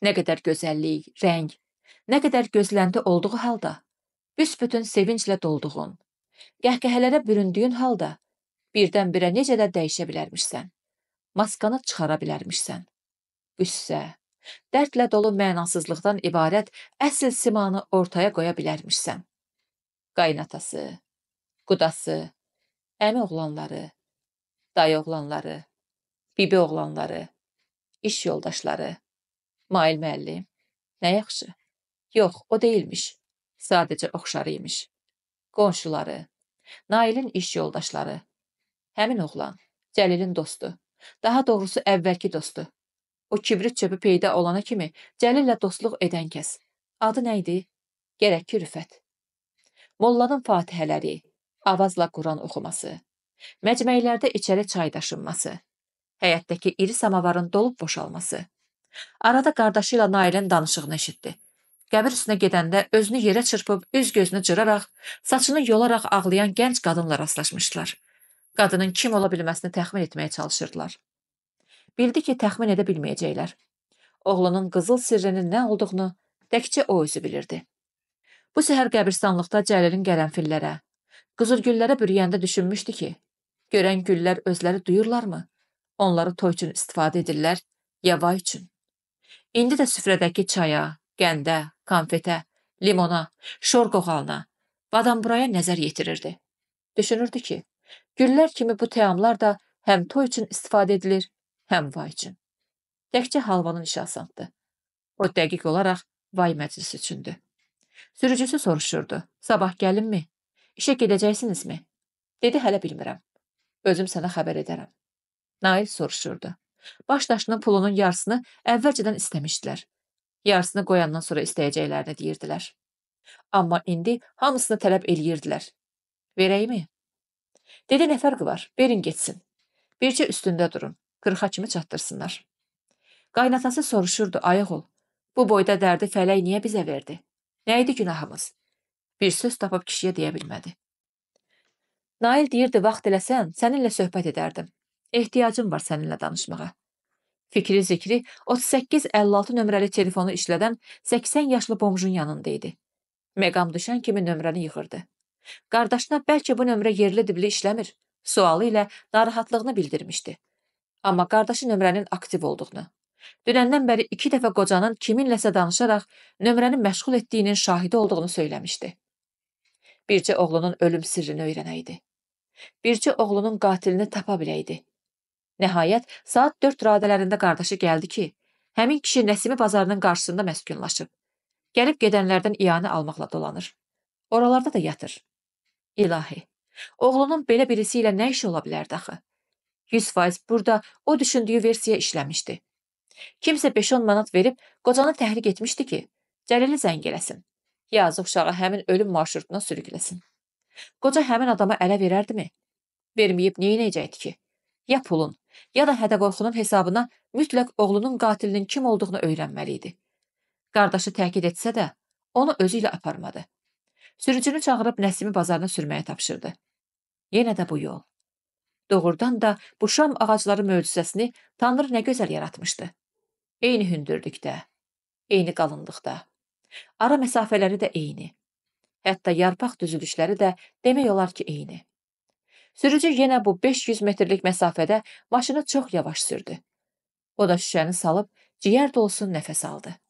nə qədər gözəllik, rəng, nə qədər gözlənti olduğu halda, büsbütün sevinclə dolduğun, qəhqəhələrə büründüyün halda birdən-birə necə də dəyişə bilərmişsən, maskanı çıxara bilərmişsən qüssə, dərdlə dolu mənasızlıqdan ibarət əsl simanı ortaya qoya bilərmişsən. Qaynatası, qudası, əmi oğlanları, dayı oğlanları, bibi oğlanları, iş yoldaşları, Mail müəllim, nə yaxşı. Yox, o deyilmiş, sadəcə oxşarı imiş. Qonşuları, Nailin iş yoldaşları, həmin oğlan, Cəlilin dostu, daha doğrusu əvvəlki dostu, O kibrit çöpü peyda olana kimi Cəlillə dostluq edən kəs. Adı nə idi? Gərək ki, Rüfət. Mollanın fatihələri, avazla Quran oxuması, məcməklərdə içəri çay daşınması, həyətdəki iri samavarın dolub boşalması. Arada qardaşı ilə Nailin danışığını eşitdi. Qəbir üstünə gedəndə özünü yerə çırpıb, üz-gözünü cıraraq, saçını yolaraq ağlayan gənc qadınla rastlaşmışdılar. Qadının kim ola bilməsini təxmin etməyə çalışırdılar. Bildi ki, təxmin edə bilməyəcəklər. Oğlunun qızıl sirrinin nə olduğunu təkcə o özü bilirdi. Bu səhər qəbirstanlıqda Cəlilin qərənfillərə, qızılgüllərə bürüyəndə düşünmüşdü ki, görən güllər özləri duyurlarmı? Onları toy üçün istifadə edirlər, ya vay üçün. İndi də süfrədəki çaya, qəndə, konfetə, limona, şor qoğalına, badamburaya nəzər yetirirdi. Düşünürdü ki, güllər kimi bu təamlar da həm toy üçün istifadə edilir, həm vay üçün. Təkcə halvanın işi asandı. O dəqiq olaraq vay məclisi üçündü. Sürücüsü soruşurdu. Sabah gəlinmi? İşə gedəcəksinizmi? Dedi, hələ bilmirəm. Özüm sənə xəbər edərəm. Nail soruşurdu. Başdaşının pulunun yarısını əvvəlcədən istəmişdilər. Yarısını qoyandan sonra istəyəcəklərini deyirdilər. Amma indi hamısını tələb eləyirdilər. Verəyimi? Dedi, nə fərqi var? Verin getsin. Bircə üstündə durun. 40-a kimi çatdırsınlar. Qaynatası soruşurdu, ayıq ol, bu boyda dərdi fələk niyə bizə verdi? Nə idi günahımız? Bir söz tapıb kişiyə deyə bilmədi. Nail deyirdi, vaxt eləsən, səninlə söhbət edərdim. Ehtiyacım var səninlə danışmağa. Fikri zikri 38-56 nömrəli telefonu işlədən 80 yaşlı bomjun yanında idi. Məqam düşən kimi nömrəni yığırdı. Qardaşına bəlkə bu nömrə yerli dibli işləmir, sualı ilə narahatlığını bildirmişdi. Amma qardaşı nömrənin aktiv olduğunu, dünəndən bəri iki dəfə qocanın kiminləsə danışaraq nömrəni məşğul etdiyinin şahidi olduğunu söyləmişdi. Bircə oğlunun ölüm sirrini öyrənəydi. Bircə oğlunun qatilini tapa biləydi. Nəhayət, saat dörd radələrində qardaşı gəldi ki, həmin kişi Nəsimi bazarının qarşısında məskunlaşıb. Gəlib gedənlərdən iyanə almaqla dolanır. Oralarda da yatır. İlahi, oğlunun belə birisi ilə nə işi ola bilərdi axı? 100% burada o düşündüyü versiya işləmişdi. Kimsə 5-10 manat verib qocanı təhrik etmişdi ki, Cəlili zəng eləsin. Yazıq uşağı həmin ölüm marşrutuna sürükləsin. Qoca həmin adama ələ verərdimi? Verməyib niyə inəcəkdi ki? Ya pulun, ya da hədə-qorxunun hesabına mütləq oğlunun qatilinin kim olduğunu öyrənməli idi. Qardaşı təkid etsə də, onu özü ilə aparmadı. Sürücünü çağırıb Nəsimi bazarına sürməyə tapşırdı. Yenə də bu yol. Doğrudan da bu şam ağacları möcüzəsini Tanrı nə gözəl yaratmışdı. Eyni hündürlükdə, eyni qalınlıqda. Ara məsafələri də eyni. Hətta yarpaq düzülüşləri də demək olar ki, eyni. Sürücü yenə bu 500 metrlik məsafədə maşını çox yavaş sürdü. O da şüşəni salıb ciyər dolsun nəfəs aldı.